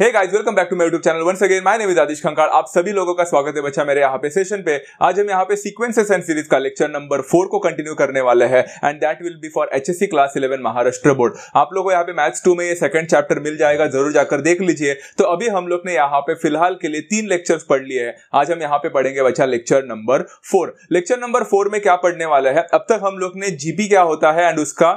Hey guys welcome back to my YouTube channel once again my name is Adish Khankar आप सभी लोगों का स्वागत है बच्चा मेरे यहाँ पे सेशन पे आज हम यहाँ पे सीक्वेंसेस एंड सीरीज का लेक्चर नंबर फोर को कंटिन्यू करने वाले हैं and that will be for HSC class eleven Maharashtra board आप लोगों को यहाँ पे मैथ्स टू में ये सेकंड चैप्टर मिल जाएगा जरूर जाकर देख लीजिए तो अभी हम लोग ने यहाँ पे फिलहाल के लिए तीन लेक्चर पढ़ लिए हैं आज हम यहाँ पे पढ़ेंगे बच्चा lecture number four lecture number four में क्या पढ़ने वाला है अब तक हम लोग ने जीपी क्या होता है एंड उसका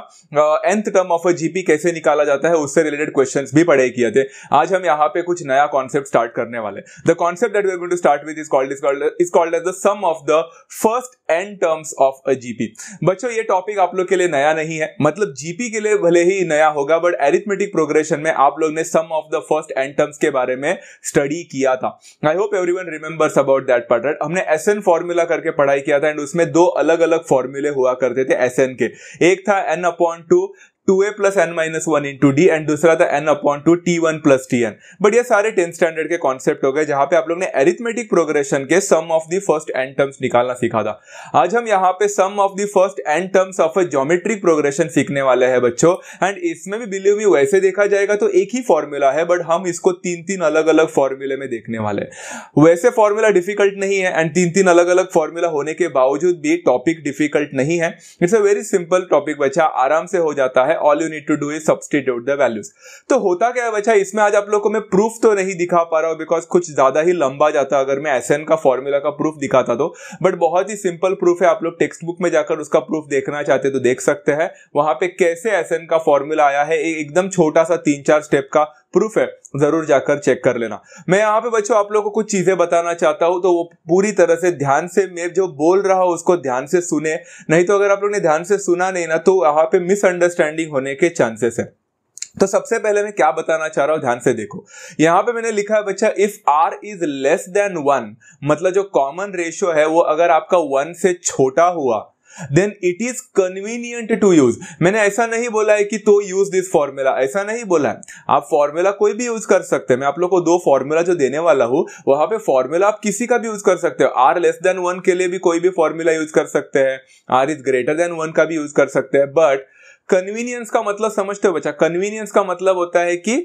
nth term of a GP कैसे निकाला जाता है उससे रिलेटेड क्वेश्चन भी पढ़े किए थे आज हम यहाँ पे कुछ नया कॉन्सेप्ट स्टार्ट करने वाले the concept that we to start with is called is called is called as the sum of the first and terms of a GP बच्चों ये टॉपिक आप लोग के लिए नया नहीं है मतलब जीपी के लिए भले ही नया होगा बट एरिथमेटिक प्रोग्रेशन में आप लोग ने sum of the first and terms के बारे में स्टडी किया था I hope every everyone remembers about that part हमने एस एन फॉर्मूला करके पढ़ाई किया था एंड उसमें दो अलग अलग फॉर्मूले हुआ करते थे एस एन के एक था N upon two two A plus N minus one into D and दूसरा था N upon two T one plus T N but ये सारे टेंथ स्टैंडर्ड के कॉन्सेप्ट हो गए जहां पे आप लोग ने एरिथमेटिक प्रोग्रेशन के sum of the first N terms निकालना सीखा था आज हम यहाँ पे sum of the first N terms of a geometric progression सीखने वाले हैं बच्चों एंड इसमें भी बिलीव मी वैसे देखा जाएगा तो एक ही फॉर्मूला है बट हम इसको तीन तीन अलग अलग फॉर्मूले में देखने वाले वैसे फॉर्मूला डिफिकल्ट नहीं है एंड तीन तीन अलग अलग फॉर्मूला होने के बावजूद भी टॉपिक डिफिकल्ट नहीं है it's a very simple topic बच्चा आराम से हो जाता है all you need to do is substitute the values तो होता क्या है बच्चा इसमें आज आप लोग को मैं प्रूफ तो नहीं दिखा पा रहा हूँ बिकॉज कुछ ज्यादा ही लंबा जाता अगर मैं एस का फॉर्मूला का प्रूफ दिखाता तो बट बहुत ही सिंपल प्रूफ है आप लोग टेक्स्ट बुक में जाकर उसका प्रूफ देखना चाहते तो देख सकते हैं वहां पे कैसे एस का फॉर्मूला आया है एकदम छोटा सा तीन चार स्टेप का प्रूफ है जरूर जाकर चेक कर लेना मैं यहाँ पे बच्चों आप लोग को कुछ चीजें बताना चाहता हूँ तो वो पूरी तरह से ध्यान से मैं जो बोल रहा हूँ उसको ध्यान से सुने नहीं तो अगर आप लोग ने ध्यान से सुना नहीं ना तो यहाँ पे मिसअंडरस्टैंडिंग होने के चांसेस है तो सबसे पहले मैं क्या बताना चाह रहा हूं ध्यान से देखो यहां पे मैंने लिखा है बच्चा if R is less than one मतलब जो कॉमन रेशियो है वो अगर आपका वन से छोटा हुआ then it is convenient to use मैंने ऐसा नहीं बोला है कि तो यूज दिस फॉर्मूला ऐसा नहीं बोला है आप फॉर्मूला कोई भी यूज कर सकते हैं मैं आप लोग को दो फॉर्मूला जो देने वाला हूं वहां पे फॉर्मूला आप किसी का भी यूज कर सकते हो आर लेस देन वन के लिए भी कोई भी फॉर्मूला यूज कर सकते हैं R is greater than one का भी यूज कर सकते हैं बट कन्वीनियंस का मतलब समझते हो बच्चा कन्वीनियंस का मतलब होता है कि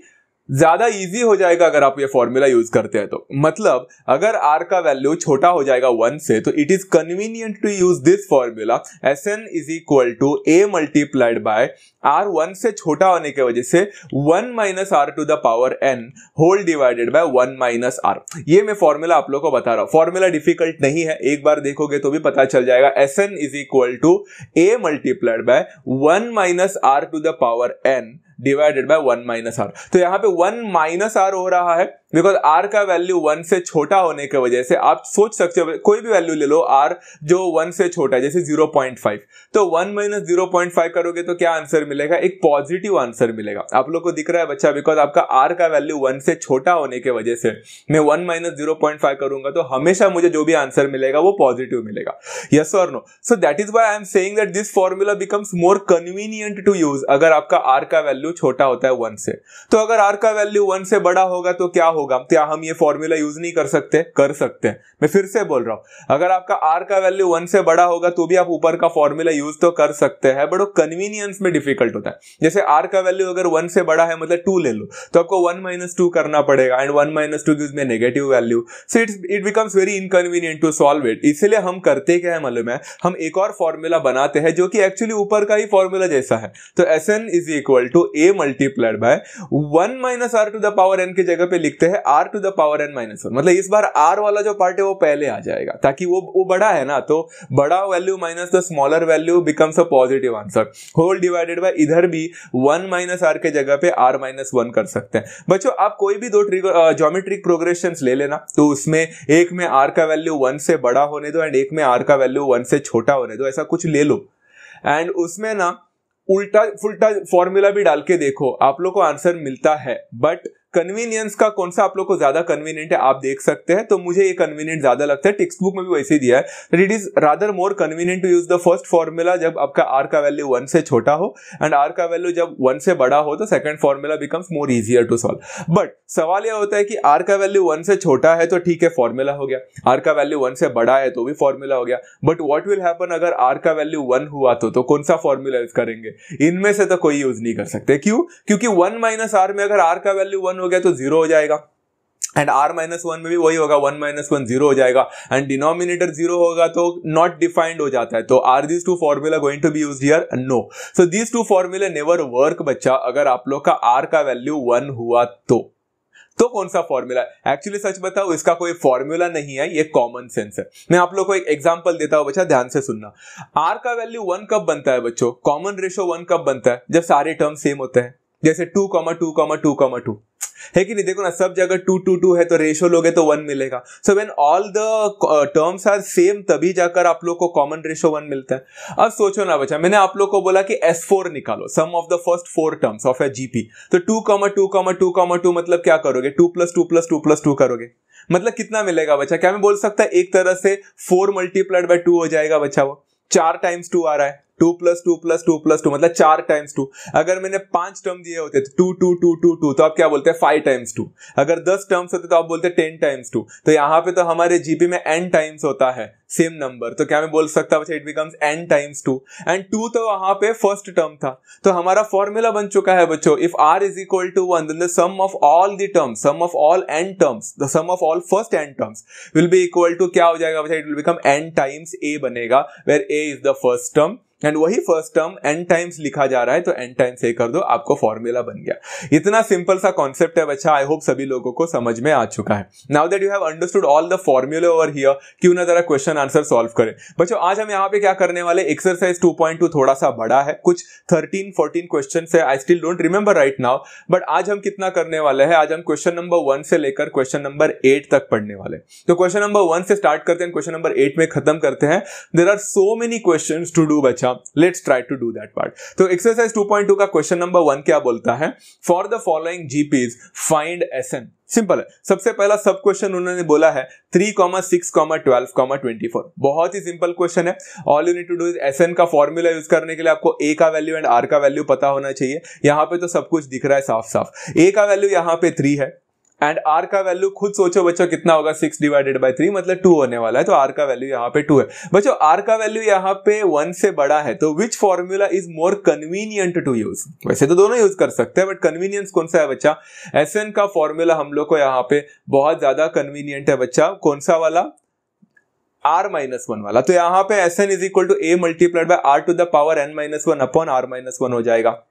ज्यादा इजी हो जाएगा अगर आप ये फॉर्मूला यूज करते हैं तो मतलब अगर आर का वैल्यू छोटा हो जाएगा वन से तो it is convenient to use this formula S N is equal to A multiplied by R one से छोटा होने की वजह से one minus are to the power N whole divided by one minus R ये मैं फॉर्मूला आप लोग को बता रहा हूं फॉर्मूला डिफिकल्ट नहीं है एक बार देखोगे तो भी पता चल जाएगा S N is equal to A multiplied by one minus are to the power N divided by one minus R तो यहाँ पे वन माइनस आर हो रहा है बिकॉज आर का वैल्यू वन से छोटा होने की वजह से आप सोच सकते हो कोई भी वैल्यू ले लो आर जो वन से छोटा है जैसे जीरो पॉइंट फाइव तो one minus zero point five करोगे तो क्या आंसर मिलेगा एक पॉजिटिव आंसर मिलेगा आप लोग को दिख रहा है बच्चा बिकॉज आपका आर का वैल्यू वन से छोटा होने की वजह से मैं one minus zero point five करूंगा तो हमेशा मुझे जो भी आंसर मिलेगा वो पॉजिटिव मिलेगा यस और no so that is why I am saying that this formula becomes more convenient to use अगर आपका आर का वैल्यू छोटा होता है वन से तो अगर आर का वैल्यू वन से बड़ा होगा तो क्या होगा होगा क्या तो हम ये फॉर्मूला यूज नहीं कर सकते कर सकते हैं मैं फिर से बोल रहा हूं अगर आपका आर का वैल्यू वन से बड़ा होगा तो भी आप ऊपर का फॉर्मूला यूज तो कर सकते हैं बट वो कन्वीनियंस में डिफिकल्ट होता है जैसे आर का वैल्यू अगर वन से बड़ा है मतलब टू ले लो तो आपको वन माइनस टू करना पड़ेगा and one minus two gives में negative value so it's it becomes very inconvenient to solve it इसलिए हम करते क्या है मालूम है हम एक और फॉर्मूला बनाते हैं जो कि एक्चुअली ऊपर का ही फॉर्मूला जैसा है तो S N is equal to A multiplied by one minus are to the power N की जगह पे लिखते हैं है R to the power N minus one मतलब इस बार आर वाला जो पार्ट है वो पहले आ जाएगा ताकि वो वो बड़ा है ना तो बड़ा value minus the smaller value becomes a positive answer whole divided by इधर भी वन माइनस आर के जगह पे आर माइनस वन कर सकते हैं बच्चों आप कोई भी दो ज्योमेट्रिक प्रोग्रेशन ले लेना तो उसमें एक में आर का वैल्यू वन से बड़ा होने दो एंड एक में आर का वैल्यू वन से छोटा होने दो ऐसा कुछ ले लो एंड उसमें ना उल्टा फुलटा फॉर्मूला भी डाल के देखो आप लोग को आंसर मिलता है बट कन्वीनियंस का कौन सा आप लोग को ज्यादा कन्वीनियंट है आप देख सकते हैं तो मुझे ये कन्वीनियंट ज्यादा लगता है टेक्स्ट बुक में भी वैसे ही दिया है it is rather more convenient to use the first formula जब आपका आर का वैल्यू वन से छोटा हो एंड आर का वैल्यू जब वन से बड़ा हो तो second formula becomes more easier to solve but सवाल यह होता है कि आर का वैल्यू वन से छोटा है तो ठीक है फॉर्मूला हो गया आर का वैल्यू वन से बड़ा है तो भी फॉर्मूला हो गया बट वॉट विल हैपन अगर आर का वैल्यू वन हुआ तो, तो कौन सा फॉर्मूला यूज करेंगे इनमें से तो कोई यूज नहीं कर सकते क्यों क्योंकि वन माइनस आर में अगर आर का वैल्यू वन हो गया तो जीरो हो जाएगा एंड आर माइनस वन में भी वही होगा वन माइनस वन जीरो हो जाएगा एंड डिनोमिनेटर जीरो होगा तो नॉट डिफाइंड हो जाता है तो R this two formula going to be use here no so this two formula never work बच्चा अगर आप लोग का आर का वैल्यू वन हुआ तो तो कौन सा फॉर्मूला है एक्चुअली सच बताओ इसका कोई फॉर्मूला नहीं है ये कॉमन सेंस है मैं आप लोग को एक एग्जांपल देता हूं बच्चा ध्यान से सुनना आर का वैल्यू वन कब बनता है बच्चों कॉमन रेशो वन कब बनता है जब सारे टर्म सेम होते हैं जैसे two comma two comma two comma two है कि नहीं देखो ना सब जगह टू टू टू है तो रेशो लोगे तो वन मिलेगा so when all the terms are same तभी जाकर आप लोग को कॉमन रेशो वन मिलता है अब सोचो ना बच्चा मैंने आप लोग को बोला कि एस फोर निकालो sum of the first four terms of a GP तो two comma two comma two comma two मतलब क्या करोगे two plus two plus two plus two करोगे मतलब कितना मिलेगा बच्चा क्या मैं बोल सकता है एक तरह से फोर मल्टीप्लाइड बाय टू हो जाएगा बच्चा वो चार टाइम्स टू आ रहा है two plus two plus two plus two मतलब चार टाइम्स टू अगर मैंने पांच टर्म दिए होते तो two two two two two तो आप क्या बोलते हैं फाइव टाइम्स टू अगर दस टर्म्स होते तो आप बोलते हैं टेन टाइम्स टू तो यहाँ पे तो हमारे जीपी में एन टाइम्स होता है सेम नंबर तो क्या मैं बोल सकता हूँ it becomes N times two and two तो वहां पे फर्स्ट टर्म था तो हमारा फॉर्मूला बन चुका है बच्चों if R is equal to one then the sum of all the terms sum of all N terms the sum of all first N terms will be equal to क्या हो जाएगा बच्चा it will become N times A बनेगा where A is the first term and वही first term N times लिखा जा रहा है तो एन टाइम्स ए कर दो आपको फॉर्मूला बन गया इतना सिंपल सा कॉन्सेप्ट है बच्चा आई होप सभी लोगों को समझ में आ चुका है now that you have understood all the फॉर्मूले ओवर हियर क्यों ना जरा क्वेश्चन आंसर सॉल्व करें बच्चों आज हम यहाँ पे क्या करने वाले एक्सरसाइज टू पॉइंट टू थोड़ा सा बड़ा है कुछ थर्टीन फोर्टीन क्वेश्चन है I still don't remember right now but आज हम कितना करने वाले हैं आज हम क्वेश्चन नंबर वन से लेकर क्वेश्चन नंबर एट तक पढ़ने वाले तो क्वेश्चन नंबर वन से स्टार्ट करते हैं क्वेश्चन नंबर एट में खत्म करते हैं there are so many question to do बच्चा होगा let's try to do that part तो एक्सरसाइज 2.2 का क्वेश्चन नंबर वन क्या बोलता है for the following GPs find S N simple है सबसे पहला सब क्वेश्चन उन्होंने बोला है three comma six comma twelve comma twenty four बहुत ही सिंपल क्वेश्चन है all you need to do S N का फॉर्मूला यूज करने के लिए आपको ए का वैल्यू एंड आर का वैल्यू पता होना चाहिए यहाँ पे तो सब कुछ दिख रहा है साफ साफ ए का वैल्यू यहाँ पे थ्री है एंड आर का वैल्यू खुद सोचो बच्चों कितना होगा सिक्स डिवाइडेड बाई थ्री मतलब टू होने वाला है तो आर का वैल्यू यहाँ पे टू है बच्चों आर का वैल्यू यहाँ पे वन से बड़ा है तो which formula is more convenient to use वैसे तो दोनों यूज कर सकते हैं बट कन्वीनियंस कौन सा है बच्चा एस का फॉर्मूला हम लोग को यहाँ पे बहुत ज्यादा कन्वीनियंट है बच्चा कौन सा वाला आर माइनस वन वाला तो यहाँ पे S N is equal to A multiplied by are to the power N minus one upon are minus one हो जाएगा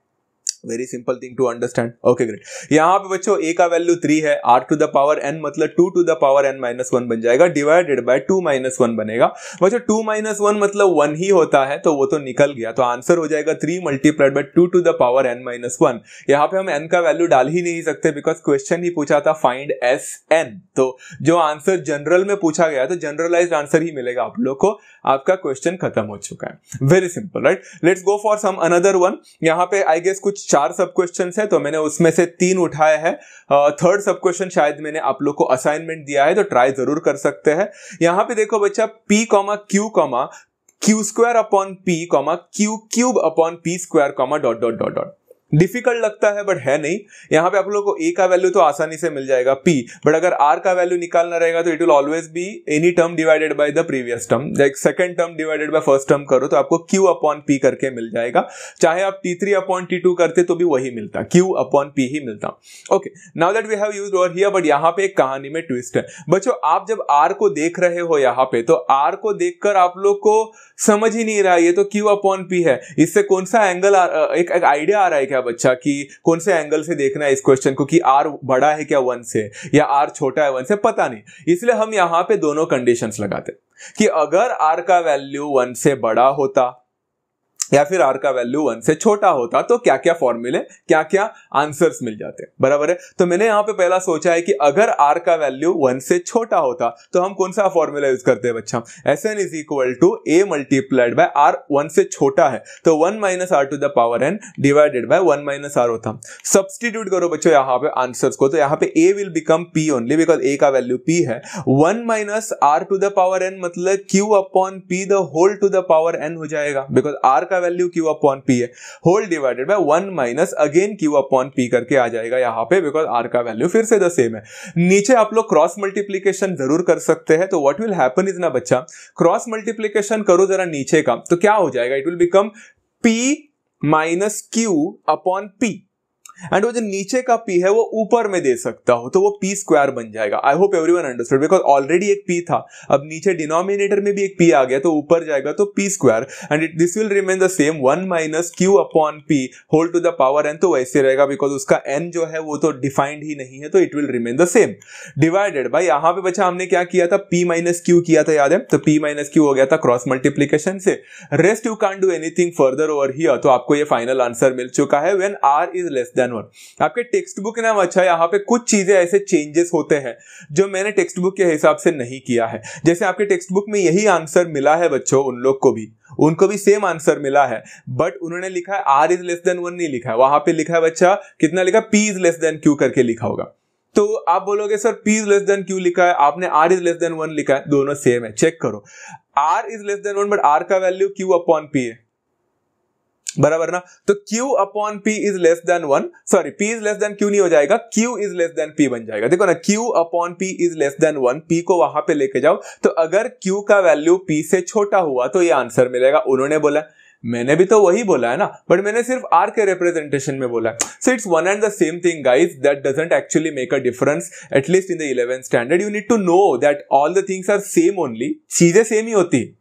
very simple thing to understand okay great यहाँ पे बच्चों ए का वैल्यू थ्री है R to the power N मतलब two to the power N minus one बन जाएगा divided by two minus one बनेगा बच्चों टू माइनस वन मतलब वन ही होता है तो वो तो निकल गया तो आंसर हो जाएगा three multiplied by two to the power N minus one यहाँ पे हम एन का वैल्यू डाल ही नहीं सकते बिकॉज क्वेश्चन ही पूछा था फाइंड एस एन तो जो आंसर जनरल में पूछा गया तो जनरलाइज आंसर ही मिलेगा आप लोग को आपका क्वेश्चन खत्म हो चुका है very simple right let's go for some another one यहाँ पे आई गेस कुछ चार सब क्वेश्चन है तो मैंने उसमें से तीन उठाया है थर्ड सब क्वेश्चन शायद मैंने आप लोग को असाइनमेंट दिया है तो ट्राई जरूर कर सकते हैं यहां पे देखो बच्चा P comma Q comma Q square upon P comma Q cube upon P square comma dot dot dot dot difficult लगता है बट है नहीं यहाँ पे आप लोगों को ए का वैल्यू तो आसानी से मिल जाएगा पी बट अगर आर का वैल्यू निकालना रहेगा तो it will always be any term divided by the previous term like second term divided by first term करो तो आपको क्यू अपॉन पी करके मिल जाएगा चाहे आप T three upon T two करते तो भी वही मिलता क्यू अपॉन पी ही मिलता okay now that we have use over here but यहाँ पे एक कहानी में ट्विस्ट है बच्चों आप जब आर को देख रहे हो यहाँ पे तो आर को देखकर आप लोग को समझ ही नहीं रहा ये तो क्यू अपॉन पी है इससे कौन सा एंगल आ, एक एक आइडिया आ रहा है क्या बच्चा कि कौन से एंगल से देखना है इस क्वेश्चन को कि आर बड़ा है क्या वन से या आर छोटा है वन से पता नहीं इसलिए हम यहां पे दोनों कंडीशंस लगाते कि अगर आर का वैल्यू वन से बड़ा होता या फिर आर का वैल्यू वन से छोटा होता तो क्या क्या फॉर्मूले क्या क्या आंसर्स मिल जाते बराबर है तो मैंने यहाँ पे पहला सोचा है कि अगर आर का वैल्यू वन से छोटा होता तो हम कौन सा फॉर्मूला यूज करते हैं बच्चा S N is equal to A multiplied by R one से छोटा है तो one minus are to the power N divided by one minus R होता सब्सटीट्यूट करो बच्चों यहाँ पे आंसर को तो यहाँ पे A will become P only because A का वैल्यू पी है one minus are to the power N मतलब Q upon P the whole to the power n हो जाएगा बिकॉज आर का वैल्यू क्यू अपॉन पी है whole divided by one minus again Q upon P करके आ जाएगा यहाँ पे बिकॉज आर का वैल्यू फिर से द सेम है नीचे आप लोग क्रॉस मल्टीप्लीकेशन जरूर कर सकते हैं तो वट विल हैपन इज ना बच्चा क्रॉस मल्टीप्लीकेशन करो जरा नीचे का तो क्या हो जाएगा it will become P minus Q upon P and वो जो नीचे का पी है वो ऊपर में दे सकता हो तो वो पी स्क्वायर बन जाएगा I hope every one understand because already एक पी था अब नीचे डिनोमिनेटर में भी एक पी आ गया तो ऊपर जाएगा तो P square and it this will remain the same one minus Q upon P whole to the power n तो वैसे रहेगा बिकॉज उसका एन जो है वो तो डिफाइंड ही नहीं है तो it will remain the same divided भाई यहाँ पे बच्चा हमने क्या किया था पी माइनस क्यू किया था याद है तो पी माइनस क्यू हो गया था क्रॉस मल्टीप्लीकेशन से rest you can do anything further over here तो आपको ये फाइनल आंसर मिल चुका है when R is less than जानवर आपके टेक्स्ट बुक नाम अच्छा यहाँ पे कुछ चीज़ें ऐसे चेंजेस होते हैं जो मैंने टेक्स्ट बुक के हिसाब से नहीं किया है जैसे आपके टेक्स्ट बुक में यही आंसर मिला है बच्चों उन लोग को भी उनको भी सेम आंसर मिला है बट उन्होंने लिखा है are is less than one नहीं लिखा है वहां पे लिखा है बच्चा कितना लिखा P is less than Q करके लिखा होगा तो आप बोलोगे sir P is less than Q लिखा है आपने R is less than one लिखा है दोनों सेम है चेक करो R is less than one but R का वैल्यू क्यू अपॉन पी है बराबर ना तो Q upon P is less than one sorry P is less than Q नहीं हो जाएगा Q is less than P बन जाएगा देखो ना Q upon P is less than one P को वहां पे लेके जाओ तो अगर Q का वैल्यू P से छोटा हुआ तो ये आंसर मिलेगा उन्होंने बोला मैंने भी तो वही बोला है ना बट मैंने सिर्फ आर के रिप्रेजेंटेशन में बोला है so it's one and the same thing guys that doesn't actually make a difference at least in the eleven standard you need to know that all the things are same only चीजें सेम ही होती है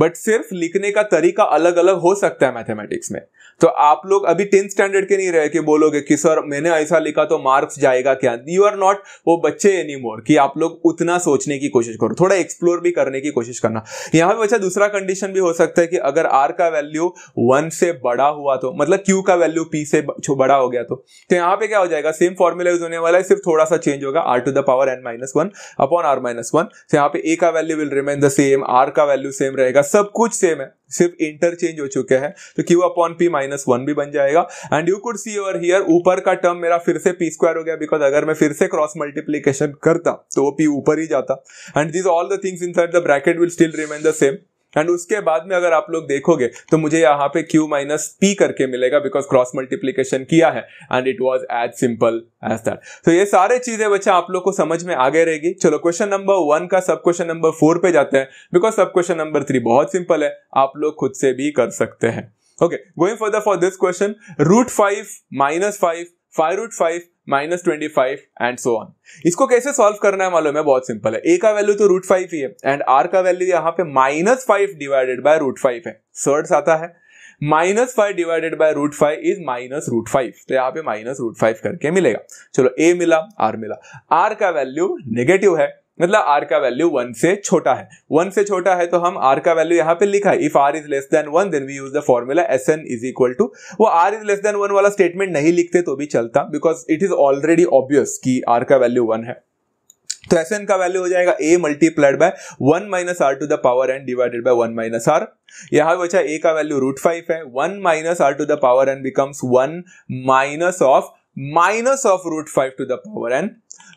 but सिर्फ लिखने का तरीका अलग अलग हो सकता है मैथमेटिक्स में तो आप लोग अभी टेंथ स्टैंडर्ड के नहीं रह के बोलोगे कि सर मैंने ऐसा लिखा तो मार्क्स जाएगा क्या यू आर नॉट वो बच्चे एनी मोर कि आप लोग उतना सोचने की कोशिश करो थोड़ा एक्सप्लोर भी करने की कोशिश करना यहाँ पे बच्चा दूसरा कंडीशन भी हो सकता है कि अगर आर का वैल्यू वन से बड़ा हुआ तो मतलब क्यू का वैल्यू पी से बड़ा हो गया तो तो यहाँ पे क्या हो जाएगा सेम फॉर्मूला यूज होने वाला है सिर्फ थोड़ा सा चेंज होगा R to the power N minus one upon are minus one यहाँ पे ए का value will remain the same R का वैल्यू सेम रहेगा सब कुछ सेम है सिर्फ इंटरचेंज हो चुके हैं तो Q upon P minus one भी बन जाएगा and you could see over here ऊपर का टर्म मेरा फिर से पी स्क्वायर हो गया बिकॉज अगर मैं फिर से क्रॉस मल्टीप्लीकेशन करता तो वो पी ऊपर ही जाता and these all the things in the bracket will still remain the same and उसके बाद में अगर आप लोग देखोगे तो मुझे यहाँ पे क्यू माइनस पी करके मिलेगा बिकॉज क्रॉस मल्टीप्लीकेशन किया है and it was as simple as that तो ये सारे चीजें बच्चा आप लोग को समझ में आगे रहेगी चलो क्वेश्चन नंबर वन का सब क्वेश्चन नंबर फोर पे जाते हैं because sub question number three बहुत सिंपल है आप लोग खुद से भी कर सकते हैं okay going the for this question root five minus five five root five minus twenty five and so on इसको कैसे सॉल्व करना है मालूम है बहुत सिंपल है ए का वैल्यू तो रूट फाइव ही है एंड आर का वैल्यू यहाँ पे minus five divided by root five है सर्ड्स आता है minus five divided by root five is minus root five तो यहाँ पे माइनस रूट फाइव करके मिलेगा चलो ए मिला आर मिला आर का वैल्यू नेगेटिव है मतलब आर का वैल्यू वन से छोटा है वन से छोटा है तो हम आर का वैल्यू यहाँ पे लिखा है if R is less than one then we use the formula S N is equal to वो R is less than one वाला स्टेटमेंट नहीं लिखते तो भी चलता because it is already obvious कि आर का वैल्यू वन है तो एस एन का वैल्यू हो जाएगा ए multiplied by one minus are to the power N divided by one minus R यहां बचा ए का वैल्यू रूट फाइव है one minus are to the power n becomes one minus of minus of root 5 to the power n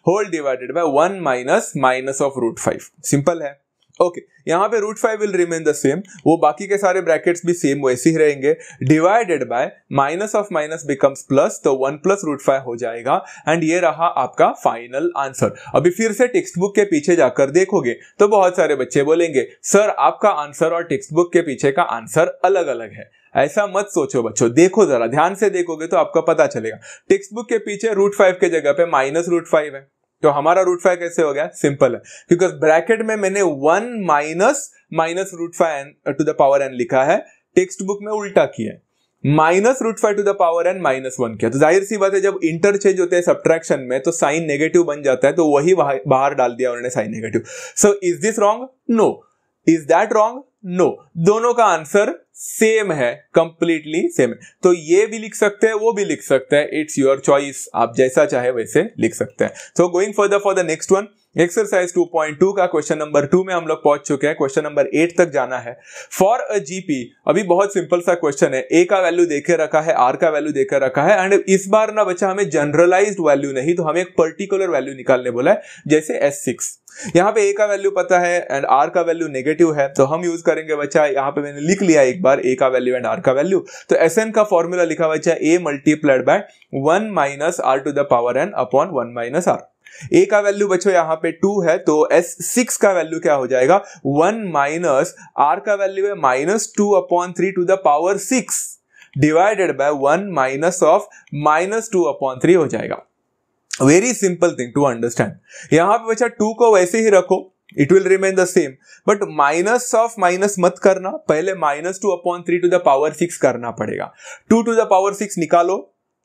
whole divided by one minus minus of root five simple है okay okay, यहाँ पे root five will remain the same वो बाकी के सारे brackets भी same वैसे ही रहेंगे divided by minus of minus becomes plus तो वन प्लस रूट फाइव हो जाएगा एंड ये रहा आपका फाइनल आंसर अभी फिर से टेक्स्ट बुक के पीछे जाकर देखोगे तो बहुत सारे बच्चे बोलेंगे सर आपका आंसर और टेक्स्ट बुक के पीछे का आंसर अलग अलग है ऐसा मत सोचो बच्चों देखो जरा ध्यान से देखोगे तो आपका पता चलेगा टेक्स्ट बुक के पीछे रूट फाइव के जगह पे माइनस रूट फाइव है तो हमारा रूट फाइव कैसे हो गया सिंपल है बिकॉज ब्रैकेट में मैंने one minus minus root five to the power n लिखा है टेक्स्ट बुक में उल्टा किया है minus root five to the power N minus one किया तो जाहिर सी बात है जब इंटरचेंज होते हैं सब्ट्रैक्शन में तो साइन नेगेटिव बन जाता है तो वही बाहर डाल दिया उन्होंने sign negative so is this wrong no is that wrong no दोनों का आंसर सेम है कंप्लीटली सेम है तो ये भी लिख सकते हैं वो भी लिख सकते हैं इट्स योर चॉइस आप जैसा चाहे वैसे लिख सकते हैं so going further for the next one exercise 2.2 का क्वेश्चन नंबर टू में हम लोग पहुंच चुके हैं क्वेश्चन नंबर एट तक जाना है फॉर अ जीपी अभी बहुत सिंपल सा क्वेश्चन है ए का वैल्यू देखे रखा है आर का वैल्यू देखे रखा है एंड इस बार ना बच्चा हमें जनरलाइज वैल्यू नहीं तो हमें एक पर्टिकुलर वैल्यू निकालने बोला है जैसे एस सिक्स यहाँ पे ए का वैल्यू पता है एंड आर का वैल्यू नेगेटिव है तो हम यूज करेंगे बच्चा यहाँ पे मैंने लिख लिया एक बार ए का वैल्यू एंड आर का वैल्यू तो एस एन का फॉर्मूला लिखा बच्चा A multiplied by one minus are to the power n upon one minus R A का वैल्यू बच्चों यहां पे टू है तो एस सिक्स का वैल्यू क्या हो जाएगा वन माइनस आर का वैल्यू है minus two upon three to the power six divided by one minus of minus two upon three हो जाएगा very simple thing to understand यहां पे बच्चा टू को वैसे ही रखो it will remain the same but minus of minus मत करना पहले minus two upon three to the power six करना पड़ेगा two to the power six निकालो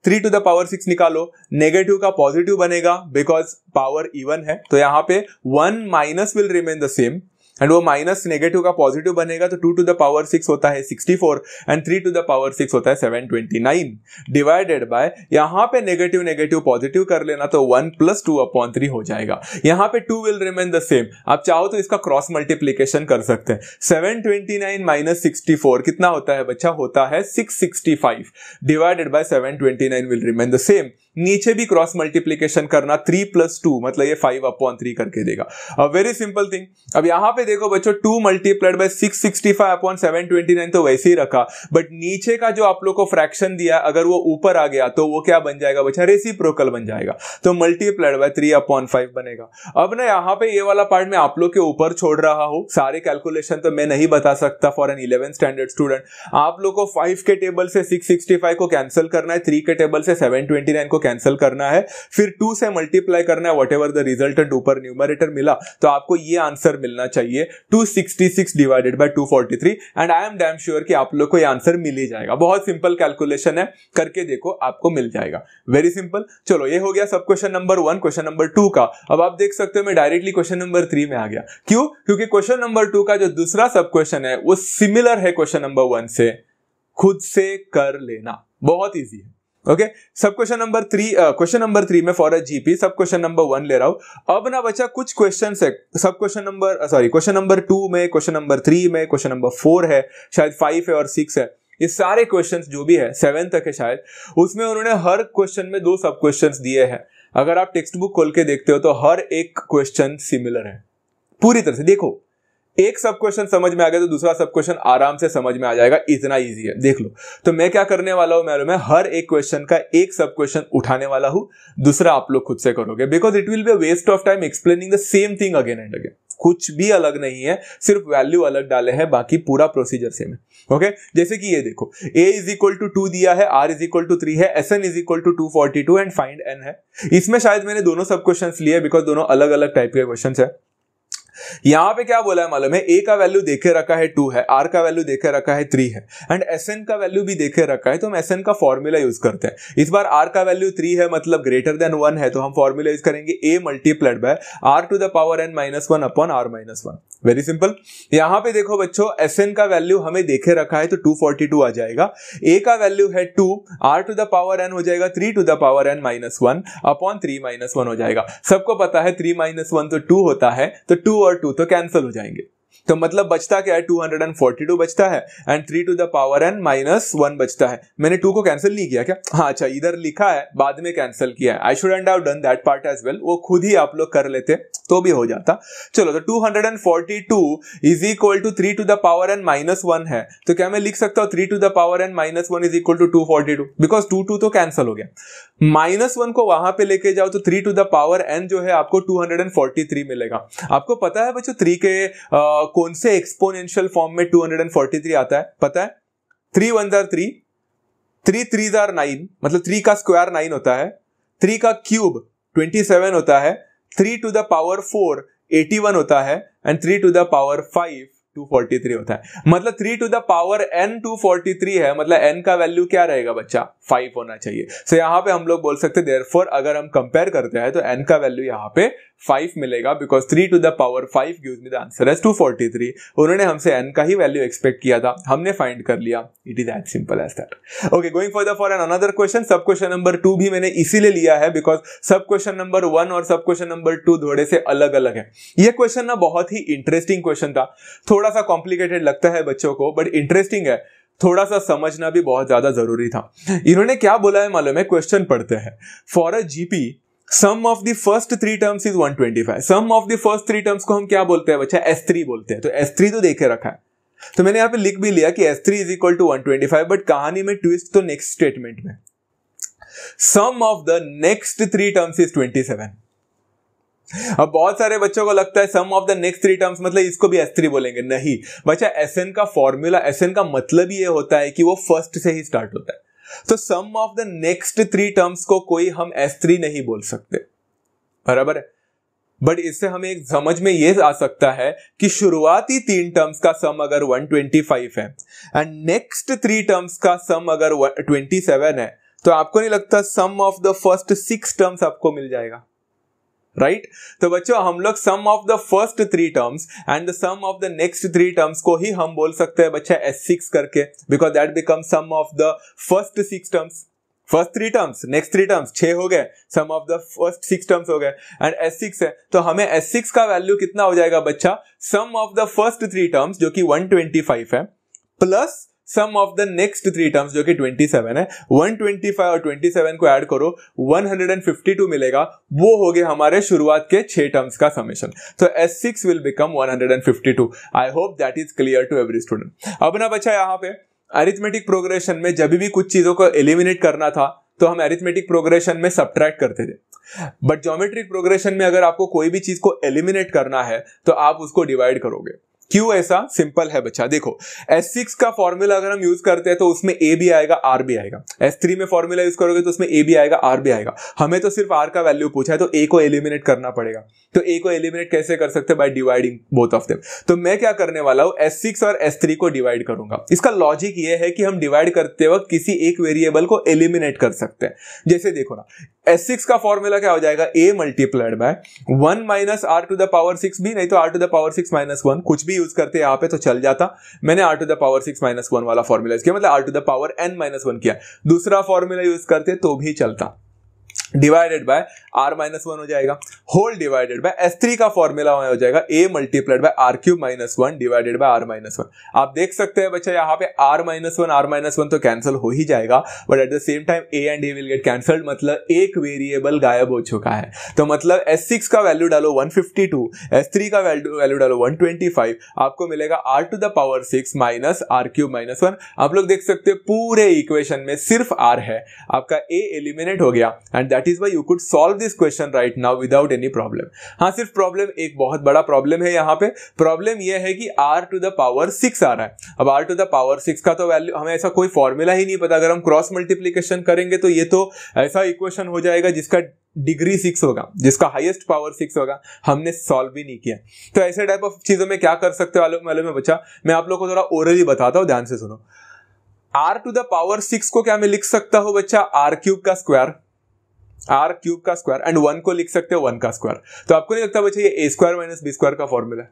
three to the power six निकालो नेगेटिव का पॉजिटिव बनेगा बिकॉज पावर इवन है तो यहाँ पे one minus will remain the same and वो माइनस नेगेटिव का पॉजिटिव बनेगा तो two to the power six होता है sixty four and three to the power six होता है seven twenty nine divided by यहाँ पे नेगेटिव नेगेटिव पॉजिटिव कर लेना तो one plus two upon three हो जाएगा यहाँ पे to will remain the same आप चाहो तो इसका क्रॉस मल्टीप्लीकेशन कर सकते हैं seven twenty nine minus sixty four कितना होता है बच्चा होता है six sixty five divided by seven twenty nine will remain the same नीचे भी क्रॉस मल्टीप्लीकेशन करना थ्री प्लस टू मतलब ये फाइव अपॉन थ्री करके देगा वेरी सिंपल थिंग अब यहाँ पे देखो बच्चों two multiplied by six sixty five upon seven twenty nine तो वैसे ही रखा बट नीचे का जो आप लोग को फ्रैक्शन दिया अगर वो ऊपर आ गया तो वो क्या बन जाएगा बच्चा प्रोकल बन जाएगा तो multiplied by three upon five बनेगा अब ना यहाँ पे ये वाला पार्ट मैं आप लोग के ऊपर छोड़ रहा हूँ सारे कैलकुलेशन तो मैं नहीं बता सकता for an eleven standard student आप लोग को फाइव के टेबल से सिक्स सिक्सटी फाइव को कैंसिल करना है थ्री के टेबल से सेवन ट्वेंटी नाइन को कैंसिल करना है फिर टू से मल्टीप्लाई करना है वट द रिजल्टेंट ऊपर न्यूमरेटर मिला तो आपको ये आंसर मिलना चाहिए two divided by two and I am damn sure कि आप लोग को ये आंसर मिल ही जाएगा बहुत सिंपल कैलकुलेशन है करके देखो आपको मिल जाएगा वेरी सिंपल चलो ये हो गया sub question number one question number two का अब आप देख सकते हो मैं डायरेक्टली क्वेश्चन नंबर थ्री में आ गया क्यों क्योंकि क्वेश्चन नंबर टू का जो दूसरा सब क्वेश्चन है वो सिमिलर है क्वेश्चन नंबर वन से खुद से कर लेना बहुत ईजी है okay sub question number three question number three में for a GP sub question number one ले रहा हूं अब ना बच्चा कुछ क्वेश्चन है sub question number sorry question number two में क्वेश्चन नंबर थ्री में क्वेश्चन नंबर फोर है शायद फाइव है और सिक्स है ये सारे क्वेश्चंस जो भी है सेवन तक है शायद उसमें उन्होंने हर क्वेश्चन में दो सब क्वेश्चंस दिए हैं अगर आप टेक्स्ट बुक खोल के देखते हो तो हर एक क्वेश्चन सिमिलर है पूरी तरह से देखो एक सब क्वेश्चन समझ में आ गया तो दूसरा सब क्वेश्चन आराम से समझ में आ जाएगा इतना इजी है देख लो तो मैं क्या करने वाला हूं मैं, मैं हर एक क्वेश्चन का एक सब क्वेश्चन उठाने वाला हूं दूसरा आप लोग खुद से करोगे because it will be waste of time explaining the same thing again and again कुछ भी अलग नहीं है सिर्फ वैल्यू अलग डाले हैं बाकी पूरा प्रोसीजर सेम है ओके जैसे कि ये देखो a is equal to two दिया है are is equal to three है S N is equal to two forty two and find n है इसमें शायद मैंने दोनों सब क्वेश्चन लिए बिकॉज दोनों अलग अलग टाइप के क्वेश्चन है यहां पे क्या बोला है मालूम है ए का वैल्यू देखे रखा है टू है आर का वैल्यू देखे रखा है थ्री है एंड एस एन का वैल्यू भी देखे रखा है तो हम एस एन का फॉर्मूला यूज करते हैं इस बार आर का वैल्यू थ्री है मतलब ग्रेटर देन वन है तो हम फॉर्मूला यूज करेंगे a multiplied by r to the power N minus one upon are minus one very simple यहां पे देखो बच्चों एस एन का वैल्यू हमें देखे रखा है तो टू फोर्टी टू आ जाएगा ए का वैल्यू है two r to the power n हो जाएगा three to the power N minus one upon three minus one हो जाएगा सबको पता है थ्री माइनस वन तो टू होता है तो टू और और टू तो कैंसिल हो जाएंगे तो मतलब बचता क्या है 242 बचता है and three to the power N minus one बचता है मैंने टू को कैंसिल नहीं किया क्या हाँ अच्छा इधर लिखा है बाद में कैंसिल किया है I should and have done that part as well वो खुद ही आप लोग कर लेते तो भी हो जाता चलो तो 242 is equal to three to the power N minus one है तो क्या मैं लिख सकता हूँ three to the power N minus one is equal to two forty two because two two तो कैंसिल हो गया माइनस वन को वहां पे लेके जाओ तो three to the power n जो है आपको 243 मिलेगा आपको पता है बच्चों थ्री के कौन से एक्सपोनेंशियल फॉर्म में 243 आता है पता है थ्री वन जार थ्री थ्री थ्री जार नाइन मतलब थ्री का स्क्वायर नाइन होता है थ्री का क्यूब ट्वेंटी सेवन होता है three to the power four eighty one होता है and three to the power five 243 होता है मतलब 3 टू द पावर n 243 है मतलब n का वैल्यू क्या रहेगा बच्चा 5 होना चाहिए सो so, यहां पे हम लोग बोल सकते हैं देयरफॉर अगर हम कंपेयर करते हैं तो n का वैल्यू यहां पे फाइव मिलेगा because three to the power five gives me the answer as two forty three उन्होंने हमसे एन का ही वैल्यू एक्सपेक्ट किया था हमने फाइंड कर लिया it is as simple as that okay going for the for an another question sub question number two भी मैंने इसीलिए लिया है because sub question number one और सब क्वेश्चन नंबर टू थोड़े से अलग अलग है यह क्वेश्चन ना बहुत ही इंटरेस्टिंग क्वेश्चन था थोड़ा सा कॉम्प्लिकेटेड लगता है बच्चों को बट इंटरेस्टिंग है थोड़ा सा समझना भी बहुत ज्यादा जरूरी था इन्होंने क्या बोला है मालूम है क्वेश्चन पढ़ते हैं for a GP sum of the first three terms is 125 sum of the first three terms को हम क्या बोलते हैं बच्चा एस थ्री बोलते हैं तो एस थ्री तो देखे रखा है तो मैंने यहां पे लिख भी लिया कि S three is equal to one twenty five but कहानी में ट्विस्ट तो नेक्स्ट स्टेटमेंट में sum of the next three terms is twenty seven अब बहुत सारे बच्चों को लगता है sum of the next three terms मतलब इसको भी एस थ्री बोलेंगे नहीं बच्चा एस एन का फॉर्मूला एस एन का मतलब ये होता है कि वो फर्स्ट से ही स्टार्ट होता है तो sum of the next three terms को कोई हम एस थ्री नहीं बोल सकते बराबर है बट इससे हमें एक समझ में ये आ सकता है कि शुरुआती तीन टर्म्स का सम अगर 125 है एंड नेक्स्ट थ्री टर्म्स का सम अगर 27 है तो आपको नहीं लगता sum of the first six terms आपको मिल जाएगा राइट right? तो बच्चों हम लोग sum of the first three terms and the sum of the next three terms को ही हम बोल सकते हैं बच्चा एस सिक्स करके because that become sum of the first six terms first three terms next three terms छह हो गए sum of the first six terms हो गए एंड एस सिक्स है तो हमें एस सिक्स का वैल्यू कितना हो जाएगा बच्चा sum of the first three terms जो कि वन ट्वेंटी फाइव है plus sum of the next three terms जो कि 27 है 125 और 27 को ऐड करो 152 मिलेगा वो हो गए हमारे शुरुआत के छह टर्म्स का समेशन तो S six will become 152 I hope that is clear to every student अब ना बच्चा यहाँ पे अरिथमेटिक प्रोग्रेशन में जब भी कुछ चीजों को एलिमिनेट करना था तो हम एरिथमेटिक प्रोग्रेशन में सब्ट्रैक्ट करते थे बट ज्योमेट्रिक प्रोग्रेशन में अगर आपको कोई भी चीज को एलिमिनेट करना है तो आप उसको डिवाइड करोगे क्यों ऐसा सिंपल है बच्चा देखो एस सिक्स का फॉर्मूला अगर हम यूज करते हैं तो उसमें ए भी आएगा आर भी आएगा एस थ्री में फॉर्मूला यूज करोगे तो उसमें ए भी आएगा आर भी आएगा हमें तो सिर्फ आर का वैल्यू पूछा है तो ए को एलिमिनेट करना पड़ेगा तो ए को एलिमिनेट कैसे कर सकते हैं by dividing both of them तो मैं क्या करने वाला हूं एस सिक्स और एस थ्री को डिवाइड करूंगा इसका लॉजिक ये है कि हम डिवाइड करते वक्त किसी एक वेरिएबल को एलिमिनेट कर सकते हैं जैसे देखो ना एस सिक्स का फॉर्मूला क्या हो जाएगा ए multiplied by one minus are to the power six भी नहीं तो r to the power six minus one कुछ भी यूज करते यहाँ पे तो चल जाता मैंने r to the power six minus one वाला फॉर्मूला इसके मतलब r to the power N minus one किया दूसरा फॉर्मूला यूज करते तो भी चलता divided by r minus one हो जाएगा whole divided by S three का फॉर्मूला हो जाएगा ए multiplied by r cube minus one divided by r minus one आप देख सकते हैं बच्चा यहाँ पे r minus one r minus one तो कैंसिल हो ही जाएगा but at the same time a and a will get cancelled मतलब एक वेरिएबल गायब हो चुका है तो मतलब एस सिक्स का वैल्यू डालो one fifty two S three का वैल्यू डालो वन ट्वेंटी फाइव आपको मिलेगा r to the power six minus r cube minus one आप लोग देख सकते हैं पूरे इक्वेशन में सिर्फ आर है आपका ए एलिमिनेट हो गया and that is why you could solve this question right now without any problem हाँ सिर्फ प्रॉब्लम एक बहुत बड़ा प्रॉब्लम है यहाँ पे प्रॉब्लम यह है कि r to the power six आ रहा है अब r to the power six का तो वैल्यू हमें ऐसा कोई फॉर्मूला ही नहीं पता अगर हम क्रॉस मल्टीप्लीकेशन करेंगे तो ये तो ऐसा इक्वेशन हो जाएगा जिसका डिग्री सिक्स होगा जिसका हाईएस्ट पावर सिक्स होगा हमने सॉल्व भी नहीं किया तो ऐसे टाइप ऑफ चीज़ों में क्या कर सकते हो मालूम है बच्चा मैं आप लोग को थोड़ा ओरली बताता हूँ ध्यान से सुनो r to the power six को क्या मैं लिख सकता हूँ बच्चा आर क्यूब का स्क्वायर आर क्यूब का स्क्वायर एंड वन को लिख सकते हो वन का स्क्वायर तो आपको नहीं लगता बच्चे ये a square minus b square का फॉर्मूला है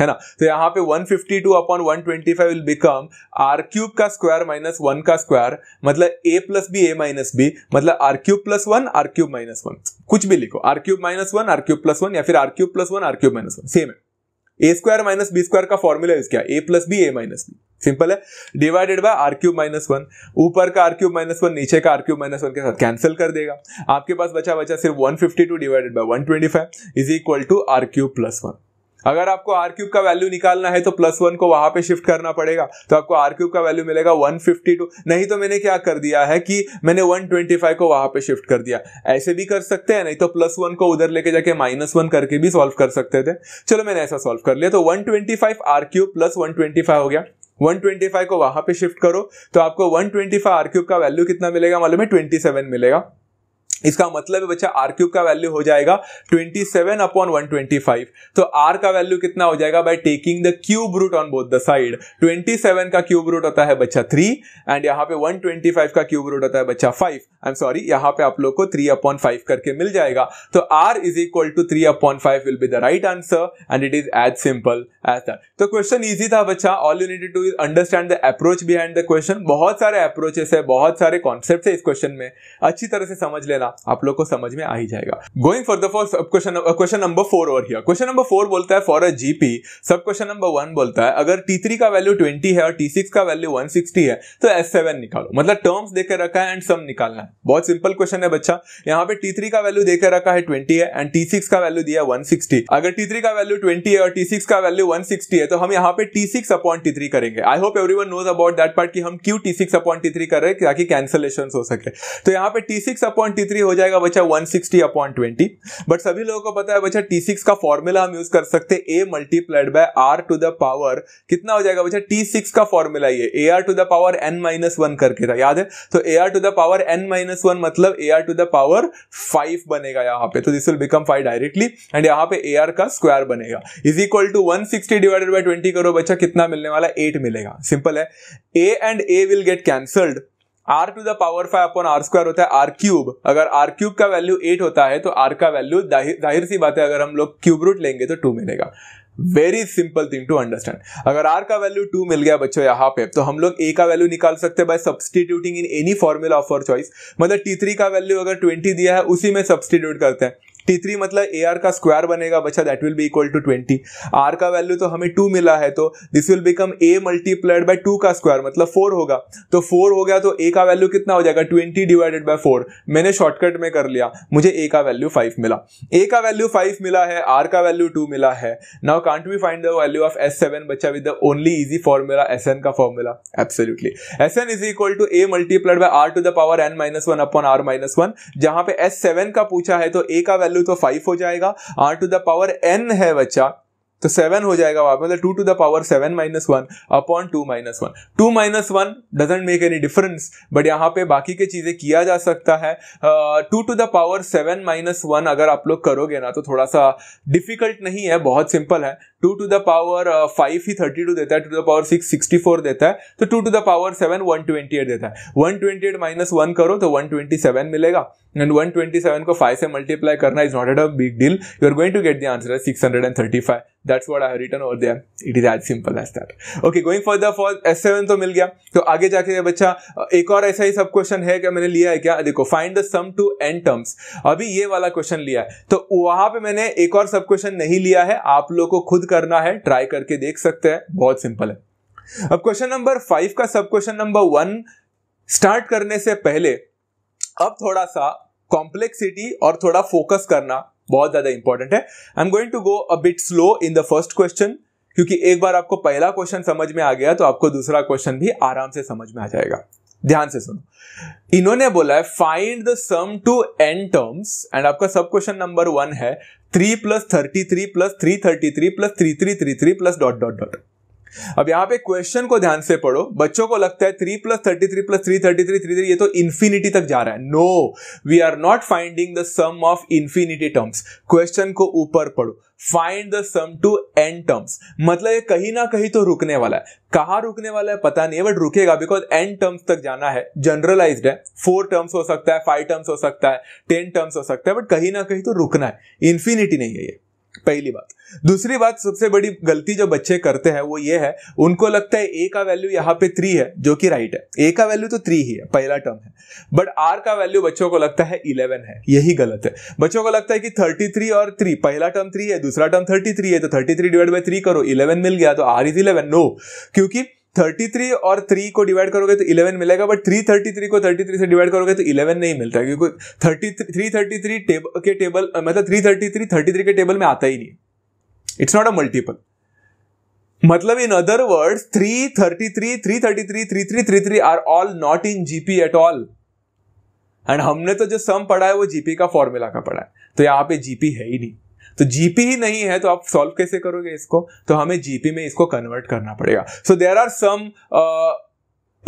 है ना तो यहाँ पे 152 two upon one twenty five will become r cube का स्क्वायर माइनस वन का स्क्वायर मतलब a plus b a minus b मतलब r cube plus one r cube minus one कुछ भी लिखो r cube minus one r cube plus one या फिर r cube plus one r cube minus one same है a square minus b square का formula use किया a plus b a minus b simple है divided by r cube minus one ऊपर का are cube minus one नीचे का are cube minus one के साथ कैंसिल कर देगा आपके पास बचा बचा सिर्फ one fifty two divided by five is equal to r cube plus one अगर आपको आर क्यूब का वैल्यू निकालना है तो प्लस वन को वहां पे शिफ्ट करना पड़ेगा तो आपको आर क्यूब का वैल्यू मिलेगा 152 नहीं तो मैंने क्या कर दिया है कि मैंने 125 को वहां पे शिफ्ट कर दिया ऐसे भी कर सकते हैं नहीं तो प्लस वन को उधर लेके जाके माइनस वन करके भी सॉल्व कर सकते थे चलो मैंने ऐसा सॉल्व कर लिया तो one twenty five r cube plus one twenty five हो गया 125 को वहां पे शिफ्ट करो तो आपको 125 ट्वेंटी का वैल्यू कितना मिलेगा मालूम है 27 मिलेगा इसका मतलब है बच्चा आर क्यूब का वैल्यू हो जाएगा 27 सेवन अपॉन वन तो आर का वैल्यू कितना हो जाएगा by taking the cube root on both the side 27 का क्यूब रूट होता है बच्चा 3 एंड यहाँ पे 125 का क्यूब रूट होता है बच्चा 5 आई एम सॉरी यहाँ पे आप लोग को 3 अपॉन फाइव करके मिल जाएगा तो r is equal to three upon five will be the right answer and it is as simple as that तो क्वेश्चन ईजी था बच्चा all you need to understand the approach behind the question बहुत सारे approaches है बहुत सारे concept है इस क्वेश्चन में अच्छी तरह से समझ लेना था आप लोग को समझ में आ ही जाएगा going for the first question question number four और हियर क्वेश्चन नंबर फोर बोलता है for a GP sub question number one बोलता है अगर टी थ्री का वैल्यू ट्वेंटी है और टी सिक्स का वैल्यू वन सिक्सटी है तो एस सेवन निकालो मतलब टर्म्स देकर रखा है एंड सम निकालना है बहुत सिंपल क्वेश्चन है बच्चा यहाँ पे टी थ्री का वैल्यू देकर रखा है ट्वेंटी है एंड टी सिक्स का वैल्यू दिया वन सिक्सटी अगर टी थ्री का वैल्यू ट्वेंटी है और टी सिक्स का वैल्यू वन सिक्सटी है तो हम यहाँ पे T six upon T three करेंगे I hope every everyone knows about that part की हम क्यू T six upon T three कर रहे हैं ताकि कैंसिलेशन हो सके तो यहाँ पे T six upon T three भी हो जाएगा बच्चा one sixty upon twenty but सभी लोगों को पता है बच्चा टी सिक्स का फॉर्मूला हम यूज कर सकते हैं a multiplied by r to the power कितना हो जाएगा बच्चा टी सिक्स का फॉर्मूला ये a r to the power N minus one करके था याद है तो a r to the power N minus one मतलब a r to the power five बनेगा यहाँ पे तो this will become five directly and यहाँ पे ए आर का स्क्वायर बनेगा is equal to one sixty divided by twenty करो बच्चा कितना मिलने वाला एट मिलेगा सिंपल है a and a will get cancelled r to the power five upon r square होता है आर क्यूब अगर आर क्यूब का वैल्यू एट होता है तो आर का वैल्यू जाहिर सी बात है अगर हम लोग क्यूब रूट लेंगे तो टू मिलेगा very simple thing to understand अगर आर का वैल्यू टू मिल गया बच्चों यहाँ पे तो हम लोग ए का वैल्यू निकाल सकते हैं by substituting in any formula of our choice मतलब टी थ्री का वैल्यू अगर ट्वेंटी दिया है उसी में सब्सटीट्यूट करते हैं टी थ्री मतलब ए आर का स्क्वायर बनेगा बच्चा that will be equal to twenty r का वैल्यू तो हमें टू मिला है तो this will become a multiplied by two का स्क्वायर मतलब फोर होगा तो फोर हो गया तो ए का वैल्यू कितना हो जाएगा ट्वेंटी डिवाइडेड बाई फोर मैंने शॉर्टकट में कर लिया मुझे ए का वैल्यू फाइव मिला ए का वैल्यू फाइव मिला है आर का वैल्यू टू मिला है now can't we find the value of s seven बच्चा with the only easy formula S N का formula absolutely s N is equal to A multiplied by are to the power N minus one upon are minus one जहां पे S seven का पूछा है तो ए का value value तो five हो जाएगा r to the power n है बच्चा तो सेवन हो जाएगा वहां मतलब two to the power seven minus one upon two minus one two minus one doesn't make any difference but यहाँ पे बाकी के चीजें किया जा सकता है two to the power seven minus one अगर आप लोग करोगे ना तो थोड़ा सा डिफिकल्ट नहीं है बहुत सिंपल है two to the power five uh, ही थर्टी टू देता है to the power six sixty four देता है तो two to the power seven one twenty eight देता है one twenty eight minus one करो तो वन ट्वेंटी सेवन मिलेगा एंड वन ट्वेंटी सेवन को फाइव से मल्टीप्लाई करना is not at a big deal you are going to get the answer six hundred and thirty five that's what I return over them it is as simple as that okay going for the for s seven तो मिल गया तो आगे जाके बच्चा uh, एक और ऐसा ही सब क्वेश्चन है क्या मैंने लिया है क्या देखो find the sum to n terms अभी ये वाला क्वेश्चन लिया है तो वहां पे मैंने एक और सब क्वेश्चन नहीं लिया है आप लोग को खुद करना है ट्राई करके देख सकते हैं बहुत सिंपल है अब क्वेश्चन नंबर फाइव का sub question number one start करने से पहले अब थोड़ा सा कॉम्प्लेक्सिटी और थोड़ा फोकस करना बहुत ज्यादा इंपॉर्टेंट है I am going to go a bit slow in the first question क्योंकि एक बार आपको पहला क्वेश्चन समझ में आ गया तो आपको दूसरा क्वेश्चन भी आराम से समझ में आ जाएगा ध्यान से सुनो इन्होंने बोला है find the sum to n terms and आपका सब क्वेश्चन नंबर वन है three plus thirty three plus three thirty three plus three three three three plus dot dot dot अब यहां पे क्वेश्चन को ध्यान से पढ़ो बच्चों को लगता है three plus thirty three plus three thirty three three three ये तो इन्फिनिटी तक जा रहा है no we are not finding the sum of infinity terms question को ऊपर पढ़ो find the sum to n terms मतलब ये कहीं ना कहीं तो रुकने वाला है कहां रुकने वाला है पता नहीं है बट रुकेगा बिकॉज एन टर्म्स तक जाना है जनरलाइज है फोर टर्म्स हो सकता है फाइव टर्म्स हो सकता है टेन टर्म्स हो सकता है बट कहीं ना कहीं तो रुकना है इन्फिनिटी नहीं है ये पहली बात दूसरी बात सबसे बड़ी गलती जो बच्चे करते हैं वो ये है उनको लगता है ए का वैल्यू यहाँ पे थ्री है जो कि राइट है ए का वैल्यू तो थ्री ही है पहला टर्म है बट आर का वैल्यू बच्चों को लगता है इलेवन है यही गलत है बच्चों को लगता है कि थर्टी थ्री और थ्री पहला टर्म थ्री है दूसरा टर्म थर्टी थ्री है तो thirty three divide by three करो इलेवन मिल गया तो आर इज इलेवन नो क्योंकि 33 और 3 को डिवाइड करोगे तो 11 मिलेगा बट 333 को 33 से डिवाइड करोगे तो 11 नहीं मिलता क्योंकि थर्टी थ्री थर्टी थ्री के टेबल मतलब 333 33 के टेबल में आता ही नहीं इट्स नॉट अ मल्टीपल मतलब in other words 333 333 three three three are all not in GP at all and हमने तो जो सम पढ़ा है वो जीपी का फॉर्मूला का पढ़ा है तो यहाँ पे जीपी है ही नहीं तो जीपी ही नहीं है तो आप सॉल्व कैसे करोगे इसको तो हमें जीपी में इसको कन्वर्ट करना पड़ेगा सो देर आर सम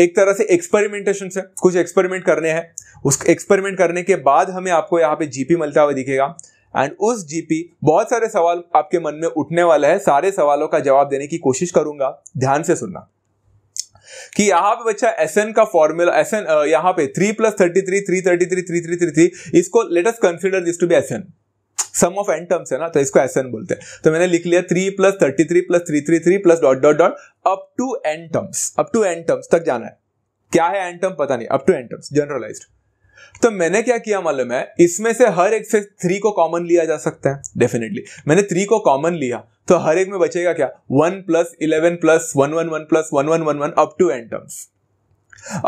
एक तरह से एक्सपेरिमेंटेशन से कुछ एक्सपेरिमेंट करने हैं उस एक्सपेरिमेंट करने के बाद हमें आपको यहाँ पे जीपी मिलता हुआ दिखेगा एंड उस जीपी बहुत सारे सवाल आपके मन में उठने वाले हैं सारे सवालों का जवाब देने की कोशिश करूंगा ध्यान से सुनना कि यहाँ पे बच्चा एस एन का फॉर्मूला एस एन यहाँ पे three plus thirty three three thirty three three three three three इसको latest consider this to be s n sum of n terms है ना तो इसको एस एन बोलते हैं तो मैंने लिख लिया three plus thirty three plus three three three plus dot dot dot up to n terms up to n terms तक जाना है क्या है एन टर्म पता नहीं up to n terms generalise तो मैंने क्या किया मालूम है इसमें से हर एक से थ्री को कॉमन लिया जा सकता है डेफिनेटली मैंने थ्री को कॉमन लिया तो हर एक में बचेगा क्या one plus eleven plus one one one plus one one one one up to n terms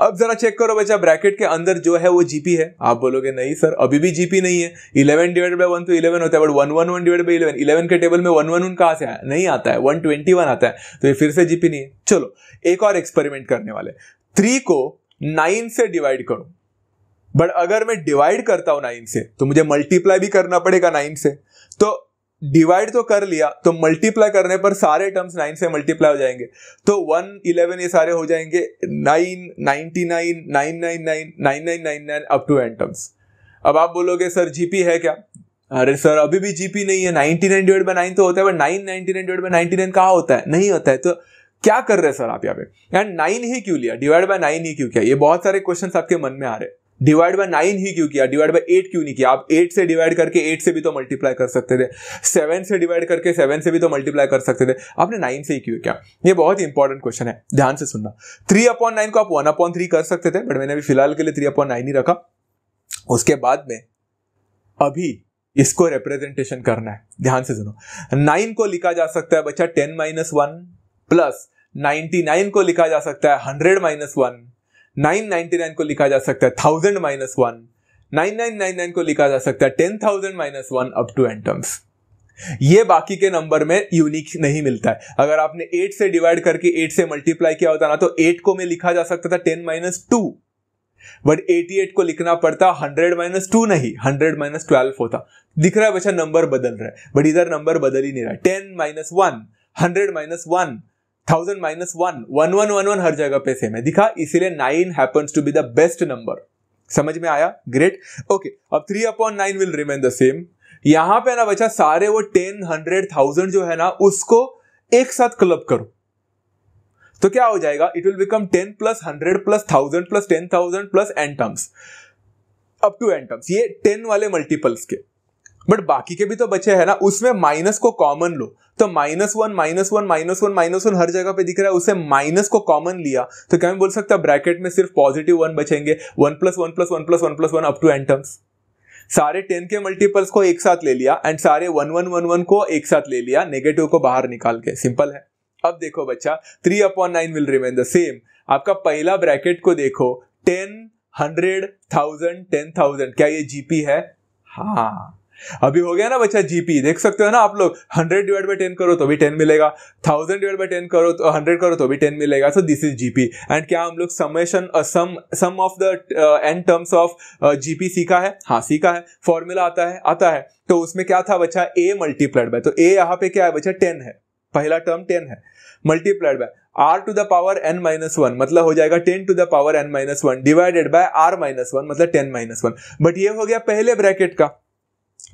अब जरा चेक करो बच्चा ब्रैकेट के अंदर जो है वो जीपी है आप बोलोगे नहीं सर अभी भी जीपी नहीं है इलेवन डिवाइड बाई वन तो इलेवन होता है but one one one divide by eleven eleven के टेबल में वन वन वन कहा से आया नहीं आता है वन ट्वेंटी वन आता है तो ये फिर से जीपी नहीं है चलो एक और एक्सपेरिमेंट करने वाले थ्री को नाइन से डिवाइड करो बट अगर मैं डिवाइड करता हूं नाइन से तो मुझे मल्टीप्लाई भी करना पड़ेगा नाइन से तो डिवाइड तो कर लिया तो मल्टीप्लाई करने पर सारे टर्म्स नाइन से मल्टीप्लाई हो जाएंगे तो वन इलेवन ये सारे हो जाएंगे nine ninety nine nine nine nine nine nine nine nine up to n terms अब आप बोलोगे सर जीपी है क्या अरे सर अभी भी जीपी नहीं है ninety nine divide by nine तो होता है but nine ninety nine divide by ninety nine कहा होता है नहीं होता है तो क्या कर रहे हैं सर आप यहाँ पे एंड नाइन ही क्यों लिया डिवाइड बाय नाइन ही क्यों किया ये बहुत सारे क्वेश्चन आपके मन में आ रहे हैं डिवाइड बाय नाइन ही क्यों किया डिवाइड बाय एट क्यों नहीं किया आप एट से डिवाइड करके एट से भी तो मल्टीप्लाई कर सकते थे सेवन से डिवाइड करके सेवन से भी तो मल्टीप्लाई कर सकते थे आपने नाइन से ही क्यों किया ये बहुत इंपॉर्टेंट क्वेश्चन है ध्यान से सुनना थ्री अपॉन नाइन को आप वन अपॉन थ्री कर सकते थे बट मैंने अभी फिलहाल के लिए थ्री अपॉन नाइन ही रखा उसके बाद में अभी इसको रिप्रेजेंटेशन करना है ध्यान से सुनो नाइन को लिखा जा सकता है बच्चा ten minus one plus ninety nine को लिखा जा सकता है हंड्रेड माइनस वन 999 को लिखा जा सकता है thousand minus one nine nine nine nine को लिखा जा सकता है ten thousand minus one up to n terms ये बाकी के नंबर में यूनिक नहीं मिलता है अगर आपने एट से डिवाइड करके एट से मल्टीप्लाई किया होता ना तो एट को में लिखा जा सकता था ten minus two but eighty eight को लिखना पड़ता हंड्रेड माइनस टू नहीं हंड्रेड माइनस ट्वेल्व होता दिख रहा है बच्चा नंबर बदल रहा है बट इधर नंबर बदल ही नहीं रहा है ten minus one hundred minus one thousand minus one one one one one हर जगह पे सेम है दिखा इसीलिए nine happens to be the best number समझ में आया ग्रेट ओके अब three upon nine will remain the same यहां पे ना बच्चा सारे वो टेन हंड्रेड थाउजेंड जो है ना उसको एक साथ क्लब करो तो क्या हो जाएगा it will become ten plus hundred plus thousand plus ten thousand plus n terms up to n terms ये टेन वाले मल्टीपल्स के बट बाकी के भी तो बचे हैं ना उसमें माइनस को कॉमन लो तो minus one minus one minus one minus one हर जगह पे दिख रहा है उसे माइनस को कॉमन लिया तो क्या मैं बोल सकता ब्रैकेट में सिर्फ पॉजिटिव वन बचेंगे one plus one plus one plus one plus one up to n terms सारे टेन के मल्टीपल्स को एक साथ ले लिया एंड सारे वन वन वन वन को एक साथ ले लिया नेगेटिव को बाहर निकाल के सिंपल है अब देखो बच्चा three upon nine will remain the same आपका पहला ब्रैकेट को देखो ten hundred thousand ten thousand क्या ये जीपी है हाँ अभी हो गया ना बच्चा जीपी e, देख सकते हो ना आप लोग हंड्रेड डिवाइड बाई टेन करो तो भी टेन मिलेगा थाउजेंड डिवाइड बाई टेन करो तो हंड्रेड करो तो भी टेन मिलेगा so this is GP and क्या हम लोग summation sum sum of the n terms of GP सीखा है हाँ सीखा है फॉर्मूला आता है आता है तो उसमें क्या था बच्चा ए मल्टीप्लाइड बाय तो ए यहाँ पे क्या है बच्चा टेन है पहला टर्म टेन है multiplied by r to the power N minus one मतलब हो जाएगा ten to the power N minus one divided by r minus one मतलब टेन माइनस वन बट ये हो गया पहले ब्रैकेट का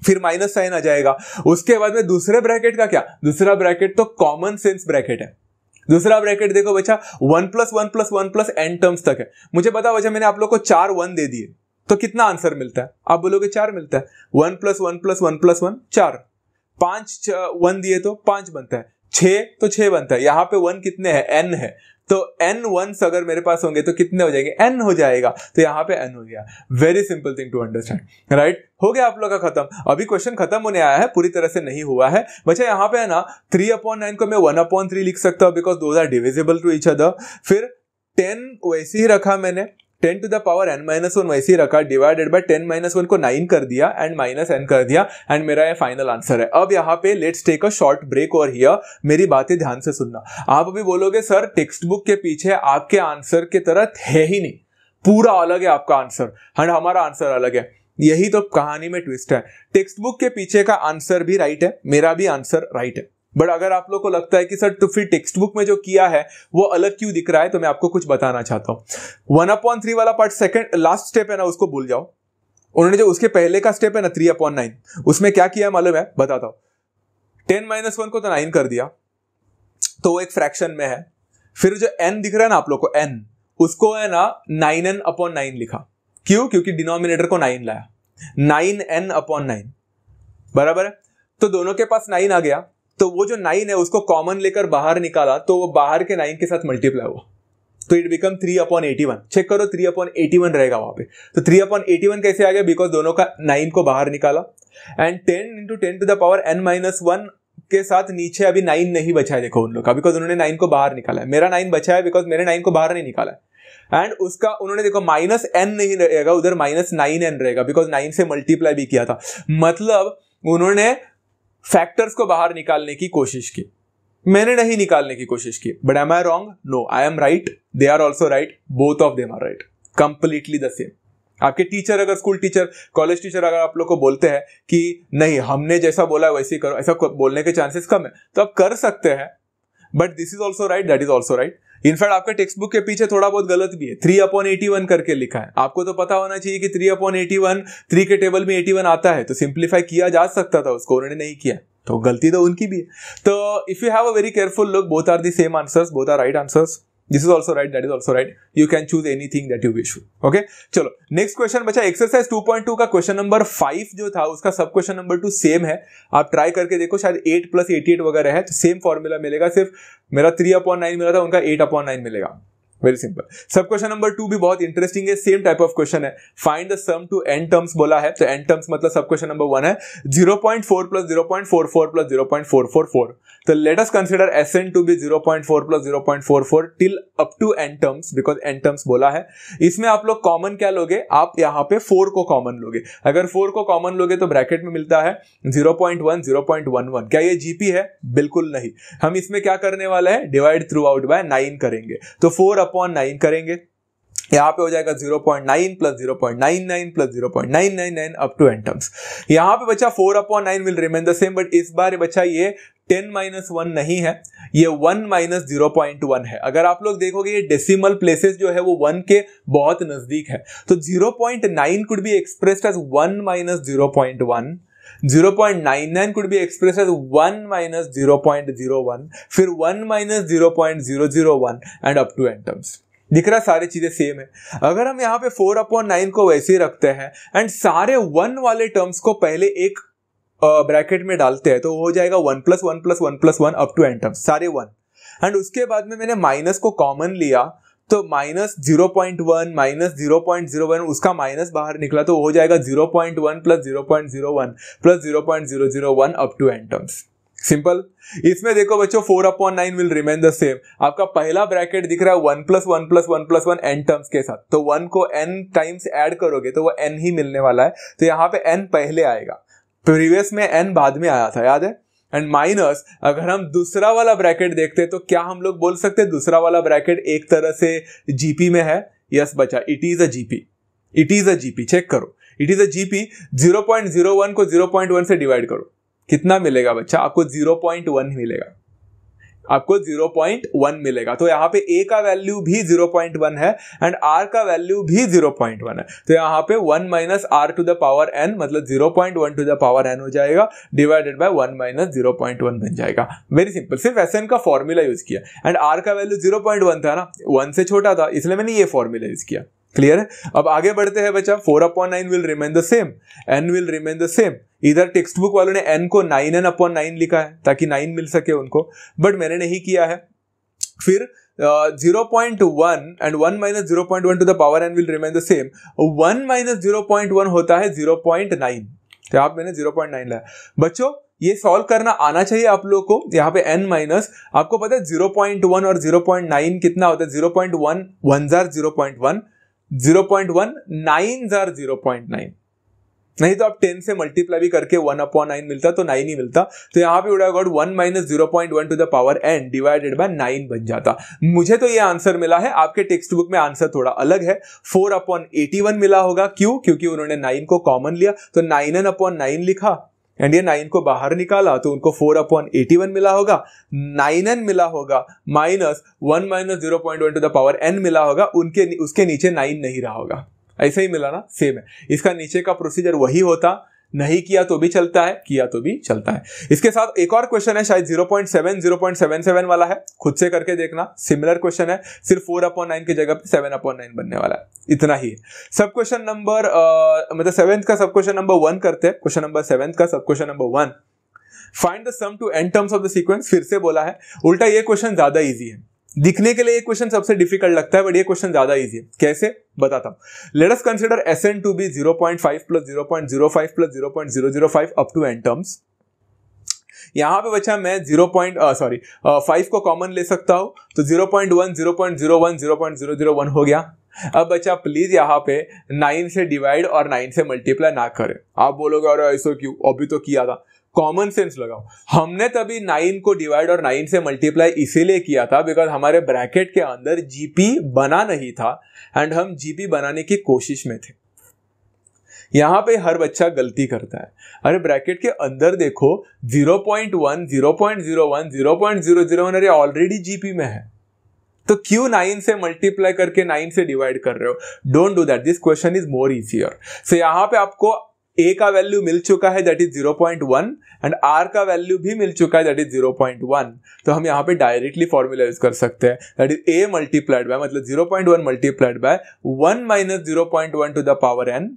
फिर माइनस साइन आ जाएगा उसके बाद में दूसरे ब्रैकेट का क्या दूसरा ब्रैकेट तो कॉमन सेंस ब्रैकेट है दूसरा ब्रैकेट देखो बच्चा one plus one plus one plus n terms तक है मुझे बताओ बच्चा मैंने आप लोग को चार वन दे दिए तो कितना आंसर मिलता है आप बोलोगे चार मिलता है one plus one plus one plus one चार पांच वन दिए तो पांच बनता है छ तो छह बनता है यहाँ पे वन कितने हैं एन है तो एन वंस अगर मेरे पास होंगे तो कितने हो जाएंगे एन हो जाएगा तो यहां पे एन हो गया very simple thing to understand right हो गया आप लोग का खत्म अभी क्वेश्चन खत्म होने आया है पूरी तरह से नहीं हुआ है बच्चा यहाँ पे है ना थ्री अपॉन नाइन को मैं वन अपॉन थ्री लिख सकता हूं बिकॉज दो are divisible to each other फिर टेन वैसे ही रखा मैंने ten to the power N minus one वैसे ही रखा divided by ten minus one को नाइन कर दिया एंड माइनस एन कर दिया एंड मेरा ये फाइनल आंसर है अब यहाँ पे let's take a short break और हियर मेरी बातें ध्यान से सुनना आप अभी बोलोगे सर टेक्स्ट बुक के पीछे आपके आंसर के तरह है ही नहीं पूरा अलग है आपका आंसर एंड हमारा आंसर अलग है यही तो कहानी में ट्विस्ट है टेक्स्ट बुक के पीछे का आंसर भी राइट है मेरा भी आंसर राइट है बट अगर आप लोग को लगता है कि सर तो फिर टेक्स्ट बुक में जो किया है वो अलग क्यों दिख रहा है तो मैं आपको कुछ बताना चाहता हूं वन अपॉन थ्री वाला पार्ट सेकंड लास्ट स्टेप है ना उसको भूल जाओ उन्होंने जो उसके पहले का स्टेप है ना थ्री अपॉन नाइन उसमें क्या किया मालूम है बताता हूं टेन माइनस वन को तो नाइन कर दिया तो वो एक फ्रैक्शन में है फिर जो एन दिख रहा है ना आप लोग को एन उसको है ना नाइन एन अपॉन नाइन लिखा क्यों क्योंकि डिनोमिनेटर को नाइन लाया नाइन एन अपॉन नाइन बराबर है तो दोनों के पास नाइन आ गया तो वो जो नाइन है उसको कॉमन लेकर बाहर निकाला तो वो बाहर के नाइन के साथ मल्टीप्लाई हुआ तो it become three upon eighty one check करो थ्री अपॉन एटी वन रहेगा वहां पे तो थ्री अपॉन एटी वन कैसे आ गया बिकॉज दोनों का नाइन को बाहर निकाला and ten into ten to the power N minus one के साथ नीचे अभी नाइन नहीं बचा है देखो उन लोग का बिकॉज उन्होंने नाइन को बाहर निकाला है मेरा नाइन बचा है बिकॉज मेरे नाइन को बाहर नहीं निकाला है एंड उसका उन्होंने देखो माइनस एन नहीं रहेगा उधर माइनस नाइन एन रहेगा बिकॉज नाइन से मल्टीप्लाई भी किया था मतलब उन्होंने फैक्टर्स को बाहर निकालने की कोशिश की मैंने नहीं निकालने की कोशिश की but am I wrong no I am right they are also right both of them are right completely the same आपके टीचर अगर स्कूल टीचर कॉलेज टीचर अगर आप लोग को बोलते हैं कि नहीं हमने जैसा बोला वैसे करो ऐसा बोलने के चांसेस कम है तो आप कर सकते हैं but this is also right that is also right in fact आपका टेक्स्ट बुक के पीछे थोड़ा बहुत गलत भी है थ्री अपॉन एटी वन करके लिखा है आपको तो पता होना चाहिए कि three upon eighty one three के टेबल में एटी वन आता है तो सिंप्लीफाई किया जा सकता था उसको उन्होंने नहीं किया तो गलती तो उनकी भी है तो if you have a very careful look both are the same answers both are right answers this is also right that is also right you can choose any thing that you wish okay चलो next question बच्चा exercise 2.2 का question number five जो था उसका सब question number to same है आप try करके देखो शायद एट प्लस एटी एट वगैरह है तो सेम फॉर्मूला मिलेगा सिर्फ मेरा थ्री अपॉइंट नाइन मिला था उनका एट अपॉइंट नाइन मिलेगा very simple sub question number two भी बहुत इंटरेस्टिंग है सेम टाइप ऑफ क्वेश्चन है find the sum to n terms बोला है तो एन टर्म्स मतलब सब क्वेश्चन नंबर वन है zero point four plus zero point four four plus zero point four four four तो let us consider n to be four plus zero point four four till up to n terms because n terms बोला है इसमें आप लोग common क्या लोगे आप यहाँ पे फोर को कॉमन लोगे अगर फोर को कॉमन लोगे तो ब्रैकेट में मिलता है zero zero point point one one one क्या ये जीपी है बिल्कुल नहीं हम इसमें क्या करने वाला है divide throughout by nine करेंगे तो फोर अपॉन नाइन करेंगे यहाँ पे हो जाएगा 0.9 point nine plus zero point nine nine plus zero point nine nine nine up to n terms यहाँ पे बच्चा 4 upon nine will remain the same but इस बार बच्चा ये 10 माइनस वन नहीं है ये 1 माइनस जीरो पॉइंट वन है अगर आप लोग देखोगे ये डेसिमल प्लेसेस जो है वो 1 के बहुत नजदीक है तो 0.9 could be express as 1 minus zero point one zero point nine nine could express as one minus zero point zero one फिर one minus zero zero zero point one and up to n terms दिख रहा सारी चीजें same है अगर हम यहाँ पे फोर अपॉन नाइन को वैसे ही रखते हैं एंड सारे वन वाले टर्म्स को पहले एक ब्रैकेट में डालते हैं तो हो जाएगा one plus one plus one plus one up to n terms सारे वन एंड उसके बाद में मैंने माइनस को कॉमन लिया तो minus zero point one minus zero point zero one उसका माइनस बाहर निकला तो हो जाएगा zero point one plus zero point zero one plus zero point zero zero one up to n terms simple इसमें देखो बच्चों four upon nine will remain the same आपका पहला ब्रैकेट दिख रहा है one plus one plus one plus one n terms के साथ तो वन को एन टाइम्स एड करोगे तो वो एन ही मिलने वाला है तो यहाँ पे एन पहले आएगा प्रीवियस में एन बाद में आया था याद है एंड माइनस अगर हम दूसरा वाला ब्रैकेट देखते हैं तो क्या हम लोग बोल सकते हैं दूसरा वाला ब्रैकेट एक तरह से जीपी में है यस बचा it is a GP it is a GP check करो इट इज अ जीपी 0.01 को 0.1 से डिवाइड करो कितना मिलेगा बच्चा आपको 0.1 मिलेगा आपको 0.1 मिलेगा तो यहाँ पे ए का वैल्यू भी 0.1 है एंड आर का वैल्यू भी 0.1 है तो यहाँ पे 1 minus are to the power N मतलब 0.1 टू द पावर एन हो जाएगा डिवाइडेड बाय 1 माइनस जीरो बन जाएगा वेरी सिंपल सिर्फ एस का फॉर्मूला यूज किया एंड आर का वैल्यू जीरो था ना वन से छोटा था इसलिए मैंने ये फॉर्मूला यूज किया क्लियर है अब आगे बढ़ते हैं बच्चा four upon nine will remain the same n will remain the same इधर टेक्स्ट बुक वालों ने एन को नाइन एन अपॉन नाइन लिखा है ताकि नाइन मिल सके उनको बट मैंने नहीं किया है फिर zero point one and one minus zero point one to the power n will remain the same one minus zero point one होता है जीरो पॉइंट नाइन तो आप मैंने जीरो पॉइंट नाइन लाया बच्चों ये सॉल्व करना आना चाहिए आप लोगों को यहाँ पे n माइनस आपको पता है जीरो पॉइंट वन और जीरो पॉइंट नाइन कितना होता है जीरो पॉइंट वन वन जार zero point one zero point one nine जार जीरो पॉइंट नाइन नहीं तो आप टेन से मल्टीप्लाई भी करके वन अपॉन नाइन मिलता तो नाइन ही मिलता तो यहाँ पे उड़ा गॉड one minus zero point one to the power N divided by nine बन जाता मुझे तो ये आंसर मिला है आपके टेक्स्ट बुक में आंसर थोड़ा अलग है फोर अपॉन एटी वन मिला होगा क्यों क्योंकि उन्होंने नाइन को कॉमन लिया तो नाइन एन अपॉन नाइन लिखा एंड ये नाइन को बाहर निकाला तो उनको फोर अपॉन एटी वन मिला होगा नाइन एन मिला होगा minus one minus zero point one to the power n मिला होगा उनके उसके नीचे नाइन नहीं रहा होगा ऐसा ही मिला ना सेम है इसका नीचे का प्रोसीजर वही होता नहीं किया तो भी चलता है किया तो भी चलता है इसके साथ एक और क्वेश्चन है शायद 0.7 0.77 वाला है खुद से करके देखना सिमिलर क्वेश्चन है सिर्फ फोर अपॉन नाइन की जगह पे सेवन अपॉन नाइन बनने वाला है इतना ही है सब क्वेश्चन नंबर मतलब सेवेंथ का सब क्वेश्चन नंबर वन करते हैं क्वेश्चन नंबर सेवेंथ का sub question number one find the sum to and terms of the sequence फिर से बोला है उल्टा ये क्वेश्चन ज्यादा ईजी है दिखने के लिए ये क्वेश्चन सबसे डिफिकल्ट लगता है बट ये क्वेश्चन ज्यादा इजी है कैसे बताता हूं let us consider S n to be zero point five plus zero point zero five plus zero point zero zero five up to n terms यहां पे बच्चा मैं जीरो पॉइंट सॉरी फाइव को कॉमन ले सकता हूं तो zero point one zero point zero one zero point zero zero one हो गया अब बच्चा प्लीज यहाँ पे नाइन से डिवाइड और नाइन से मल्टीप्लाई ना करें आप बोलोगे और ऐसा क्यों अभी तो किया था कॉमन सेंस लगाओ हमने तभी नाइन को डिवाइड और नाइन से मल्टीप्लाई इसीलिए किया था बिकॉज हमारे ब्रैकेट के अंदर जीपी बना नहीं था एंड हम जीपी बनाने की कोशिश में थे यहां पे हर बच्चा गलती करता है अरे ब्रैकेट के अंदर देखो 0.1, 0.01, 0.001 अरे ऑलरेडी जीपी में है तो क्यों नाइन से मल्टीप्लाई करके नाइन से डिवाइड कर रहे हो don't do that this question is more easier so यहां पे आपको ए का वैल्यू मिल चुका है that is zero point one and are का वैल्यू भी मिल चुका है that is zero point one तो हम यहाँ पे डायरेक्टली फॉर्मूला यूज कर सकते हैं that is a multiplied by मतलब zero point one multiplied by one minus zero point one to the power N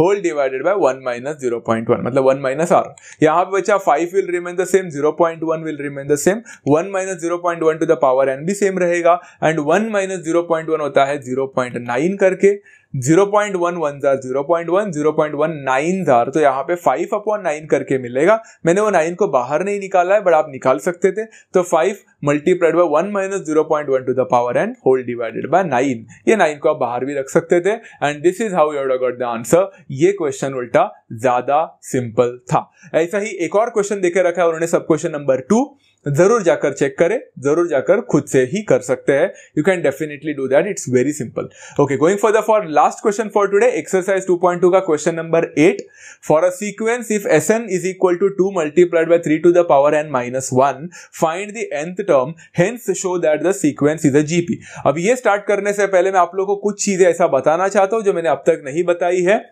whole divided by one minus zero point one मतलब one minus r यहाँ पे बचा five will remain the same zero point one will remain the same one minus zero point one to the power n भी same रहेगा and one minus zero point one होता है zero point nine करके zero point one one जार zero point one zero point one nine जार तो यहाँ पे फाइव अपॉन नाइन करके मिलेगा मैंने वो नाइन को बाहर नहीं निकाला है बट आप निकाल सकते थे तो five multiplied by one minus zero point one to the power and whole divided by nine ये नाइन को आप बाहर भी रख सकते थे and this is how you got the answer ये क्वेश्चन उल्टा ज्यादा सिंपल था ऐसा ही एक और क्वेश्चन देखे रखा है उन्होंने सब क्वेश्चन नंबर टू जरूर जाकर चेक करें जरूर जाकर खुद से ही कर सकते हैं you can definitely do that it's very simple okay going for the for last question for today exercise 2.2 का question number eight for a sequence if S N is equal to two multiplied by three to the power N minus one find the nth term hence show that the sequence is a GP अब ये start करने से पहले मैं आप लोगों को कुछ चीजें ऐसा बताना चाहता हूं जो मैंने अब तक नहीं बताई है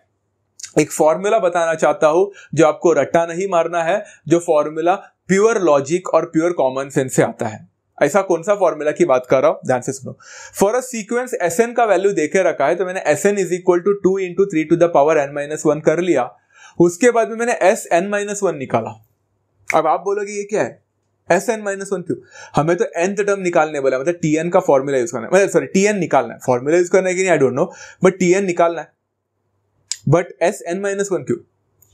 एक फॉर्मूला बताना चाहता हूं जो आपको रट्टा नहीं मारना है जो फॉर्मूला प्योर लॉजिक और प्योर कॉमन सेंस से आता है ऐसा कौन सा फॉर्मूला की बात कर रहा हूं ध्यान से सुनो for a sequence S N का वैल्यू देखे रखा है तो मैंने S N is equal to two into three to the power N minus one कर लिया उसके बाद में मैंने एस एन माइनस वन निकाला अब आप बोलोगे ये क्या है एस एन माइनस वन क्यों हमें तो एन टर्म निकालने बोला मतलब टी एन का फॉर्मूला यूज करना है मतलब सॉरी टी एन निकालना है फॉर्मूला यूज करना है कि नहीं I don't know but T n निकालना है but S n minus one क्यों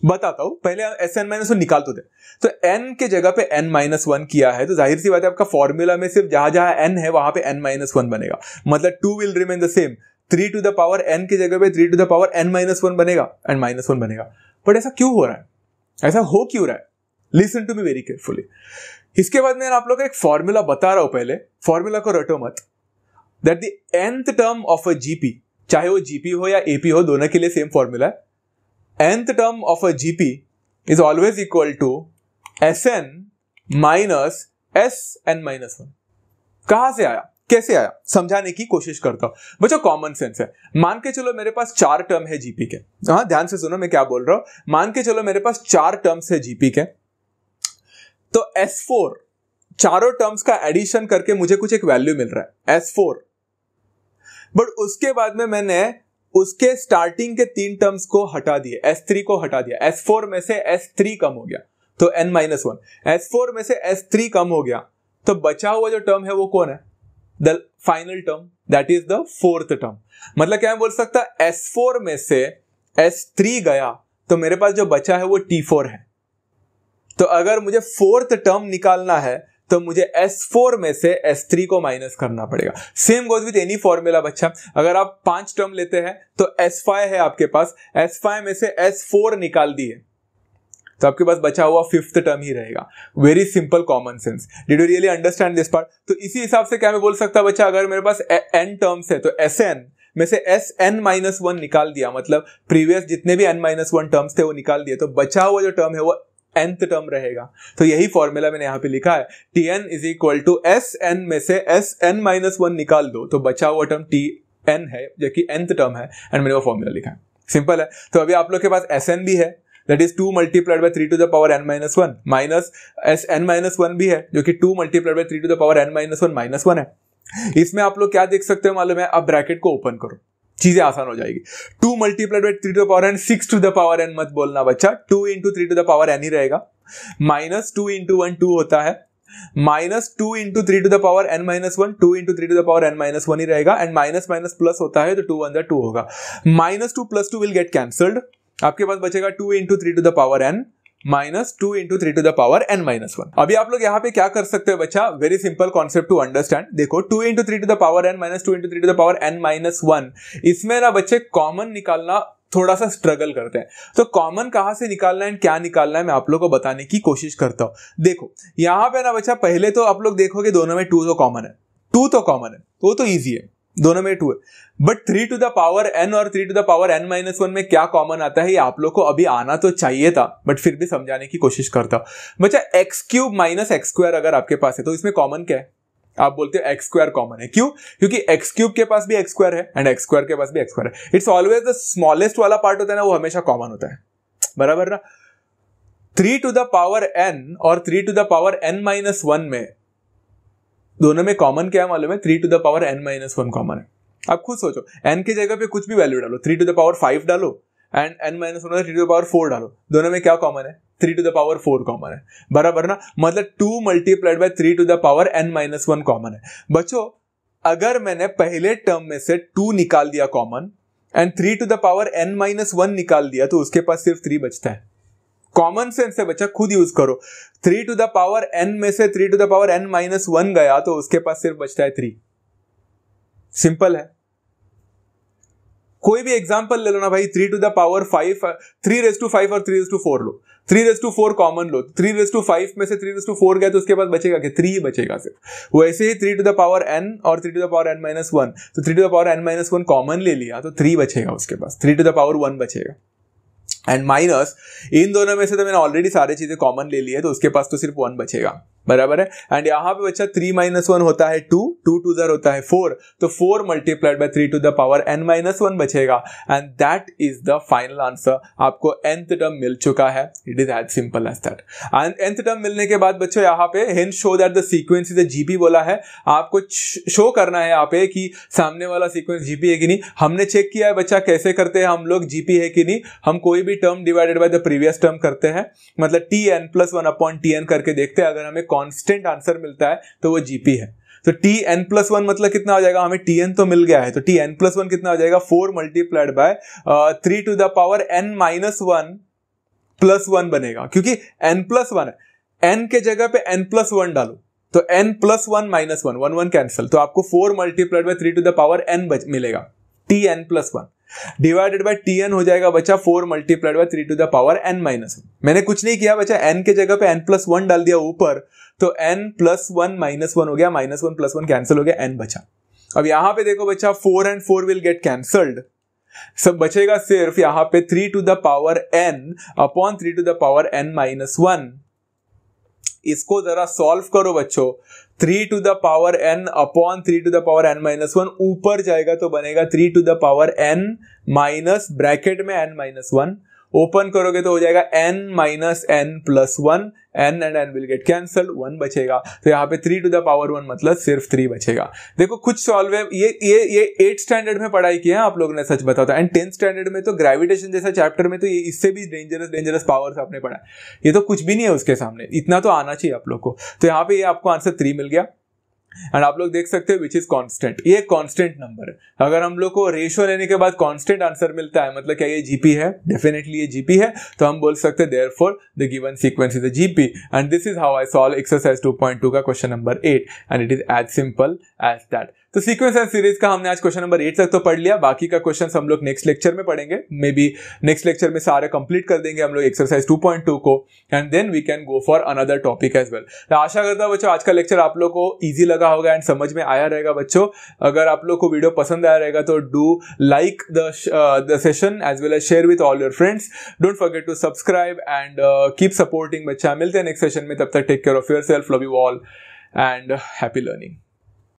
बताता हूं पहले एस एन माइनस वन निकाल तो दे तो एन के जगह पे एन माइनस वन किया है तो जाहिर सी बात है आपका फॉर्मूला में सिर्फ जहां जहां एन है वहां पे एन माइनस वन बनेगा मतलब two will remain the same three to the power N की जगह पे three to the power N minus one बनेगा एन माइनस वन बनेगा बट ऐसा क्यों हो रहा है ऐसा हो क्यों रहा है listen to me very carefully इसके बाद मैं आप लोग का एक फॉर्मूला बता रहा हूं पहले फॉर्मूला को रटो मत that the nth term of a GP चाहे वो जीपी हो या एपी हो दोनों के लिए सेम फॉर्मूला है nth term of a GP is always equal to Sn minus S n minus one कहां से आया कैसे आया समझाने की कोशिश करता हूं बच्चों कॉमन सेंस है मान के चलो मेरे पास चार टर्म है जीपी के हाँ ध्यान से सुनो मैं क्या बोल रहा हूं मान के चलो मेरे पास चार टर्म्स है जीपी के तो एस फोर चारों टर्म्स का एडिशन करके मुझे कुछ एक वैल्यू मिल रहा है एस फोर बट उसके बाद में मैंने उसके स्टार्टिंग के तीन टर्म्स को हटा दिए एस थ्री को हटा दिया एस फोर में से एस थ्री कम हो गया तो n minus one S four में से एस थ्री कम हो गया तो बचा हुआ जो टर्म है वो कौन है the final term that is the fourth term मतलब क्या मैं बोल सकता एस फोर में से एस थ्री गया तो मेरे पास जो बचा है वो टी फोर है तो अगर मुझे फोर्थ टर्म निकालना है तो मुझे S4 में से S3 को माइनस करना पड़ेगा same goes with any formula बच्चा अगर आप पांच टर्म लेते हैं तो S5 है आपके पास S5 में से S4 निकाल दिए तो आपके पास बचा हुआ फिफ्थ टर्म ही रहेगा very simple common sense did you really understand this part तो इसी हिसाब से क्या मैं बोल सकता बच्चा अगर मेरे पास एन टर्म्स है तो एस एन में से एस एन माइनस वन निकाल दिया मतलब प्रीवियस जितने भी एन माइनस वन टर्म्स थे वो निकाल दिए तो बचा हुआ जो टर्म है वो एंथ टर्म रहेगा तो यही फॉर्मूला मैंने यहाँ पे लिखा है T n is equal to S n में से एस एन माइनस वन निकाल दो तो बचा हुआ टर्म टी एन है जो कि एंथ टर्म है एंड मैंने वो फॉर्मूला लिखा है सिंपल है तो अभी आप लोग के पास एस एन भी है that is two multiplied by three to the power N minus one minus S n minus one भी है जो कि two multiplied by three to the power N minus one minus one है इसमें आप लोग क्या देख सकते हो मालूम है आप ब्रैकेट को ओपन करो चीजें आसान हो जाएगी two multiplied by three to power n six to the power n मत बोलना बच्चा two into three to the power n ही रहेगा minus two into one two होता है minus two into three to the power N minus one two into three to the power N minus one ही रहेगा and minus minus plus होता है तो two one two होगा minus two plus to will get cancelled आपके पास बचेगा two into three to the power N minus two into three to the power N minus one अभी आप लोग यहाँ पे क्या कर सकते हो बच्चा very simple concept to understand देखो two into three to the power N minus two into three to the power N minus one इसमें ना बच्चे कॉमन निकालना थोड़ा सा स्ट्रगल करते हैं तो कॉमन कहाँ से निकालना है क्या निकालना है मैं आप लोग को बताने की कोशिश करता हूं देखो यहां पे ना बच्चा पहले तो आप लोग देखोगे दोनों में टू तो कॉमन है टू तो कॉमन है वो तो ईजी है दोनों में टू है but three to the power n और three to the power N minus one में क्या कॉमन आता है ये आप लोग को अभी आना तो चाहिए था बट फिर भी समझाने की कोशिश करता बच्चा x cube minus x square अगर आपके पास है तो इसमें कॉमन क्या है आप बोलते हो एक्स स्क्वायर कॉमन है क्यों क्योंकि एक्स क्यूब के पास भी एक्स स्क्वायर है एंड एक्स स्क्वायर के पास भी एक्स स्क्वायर है इट्स ऑलवेज द स्मॉलेस्ट वाला पार्ट होता है ना वो हमेशा कॉमन होता है बराबर ना three to the power n और three to the power N minus one में दोनों में कॉमन क्या है मालूम है three to the power N minus one common है आप खुद सोचो एन की जगह पे कुछ भी वैल्यू डालो three to the power five डालो and n minus one three to the power four डालो दोनों में क्या कॉमन है three to the power four common है बराबर ना मतलब two multiplied by three to the power N minus one common है बच्चों अगर मैंने पहले टर्म में से टू निकाल दिया common and three to the power N minus one निकाल दिया तो उसके पास सिर्फ थ्री बचता है कॉमन सेंस से बच्चा खुद यूज करो three to the power n में से three to the power N minus one गया तो उसके पास सिर्फ बचता है थ्री सिंपल है कोई भी एग्जाम्पल ले लो ना भाई three to the power five three raise to five और थ्री रेस टू फोर लो three raise to four common लो थ्री रेस टू फाइव में से थ्री रेस टू फोर गया तो उसके बाद बचेगा क्या थ्री ही बचेगा सिर्फ वैसे ही three to the power n और three to the power N minus one तो three to the power N minus one common ले लिया तो थ्री बचेगा उसके पास three to the power one बचेगा एंड माइनस इन दोनों में से तो मैंने ऑलरेडी सारी चीज़ें कॉमन ले ली है तो उसके पास तो सिर्फ वन बचेगा बराबर है एंड यहां पे बच्चा थ्री माइनस वन होता है टू टू टू जर होता है फोर तो four multiplied by three to the power N minus one बचेगा and that is the final answer आपको एंथ टर्म मिल चुका है it is as simple as that and nth term मिलने के बाद बच्चों यहाँ पे hence show that the sequence is GP बोला है आपको शो करना है यहाँ पे कि सामने वाला सीक्वेंस जीपी है कि नहीं हमने चेक किया है बच्चा कैसे करते हैं हम लोग जीपी है कि नहीं हम कोई भी term divided by the previous term करते हैं मतलब T n plus one upon t n करके देखते हैं अगर हमें कॉन्स्टेंट आंसर मिलता है तो वो जीपी है तो टी एन प्लस वन मतलब कितना हो जाएगा हमें टी एन तो मिल गया है तो टी एन प्लस वन कितना हो जाएगा four multiplied by three to the power N minus one plus one बनेगा क्योंकि एन प्लस वन है एन के जगह पे एन प्लस वन डालो तो n plus one minus one one one cancel तो आपको four multiplied by three to the power n मिलेगा t n plus one divided by t n हो जाएगा बच्चा four multiplied by three to the power N minus one मैंने कुछ नहीं किया बच्चा एन के जगह पे एन प्लस वन डाल दिया ऊपर तो n plus one minus one हो गया minus one plus one cancel हो गया एन बचा अब यहां पे देखो बच्चा four and four will get cancelled सब बचेगा सिर्फ यहां पे three to the power n upon three to the power N minus one इसको जरा सॉल्व करो बच्चों three to the power n upon three to the power N minus one ऊपर जाएगा तो बनेगा three to the power N minus bracket में n minus one open करोगे तो हो जाएगा n minus n plus one n and n will get cancel one बचेगा तो यहाँ पे three to the power one मतलब सिर्फ थ्री बचेगा देखो कुछ सॉल्व है ये ये ये एट स्टैंडर्ड में पढ़ाई किया आप लोगों ने सच बताया एंड टेंथ स्टैंडर्ड में तो ग्रेविटेशन जैसा चैप्टर में तो ये इससे भी डेंजरस डेंजरस पावर आपने पढ़ा ये तो कुछ भी नहीं है उसके सामने इतना तो आना चाहिए आप लोग को तो यहाँ पे ये आपको आंसर थ्री मिल गया एंड आप लोग देख सकते हो विच इज कॉन्स्टेंट ये कॉन्स्टेंट नंबर है अगर हम लोग को रेशियो लेने के बाद कॉन्स्टेंट आंसर मिलता है मतलब क्या ये जीपी है डेफिनेटली ये जीपी है तो हम बोल सकते हैं therefore the given sequence is a GP and this is how I solve exercise two point two का question number eight and it is as simple as that तो सीक्वेंस एंड सीरीज का हमने आज question number eight तक तो पढ़ लिया बाकी का क्वेश्चन हम लोग नेक्स्ट लेक्चर में पढ़ेंगे मे बी नेक्स्ट लेक्चर में सारे कंप्लीट कर देंगे हम लोग एक्सरसाइज 2.2 को and then we can go for another topic as well तो आशा करता हूँ बच्चों आज का लेक्चर आप लोग को ईजी लगा होगा एंड समझ में आया रहेगा बच्चों अगर आप लोग को वीडियो पसंद आया रहेगा तो do like the session as well as share with all your friends don't forget to subscribe and keep supporting बच्चा मिलते हैं नेक्स्ट सेशन में तब तक take care of yourself love you all and happy learning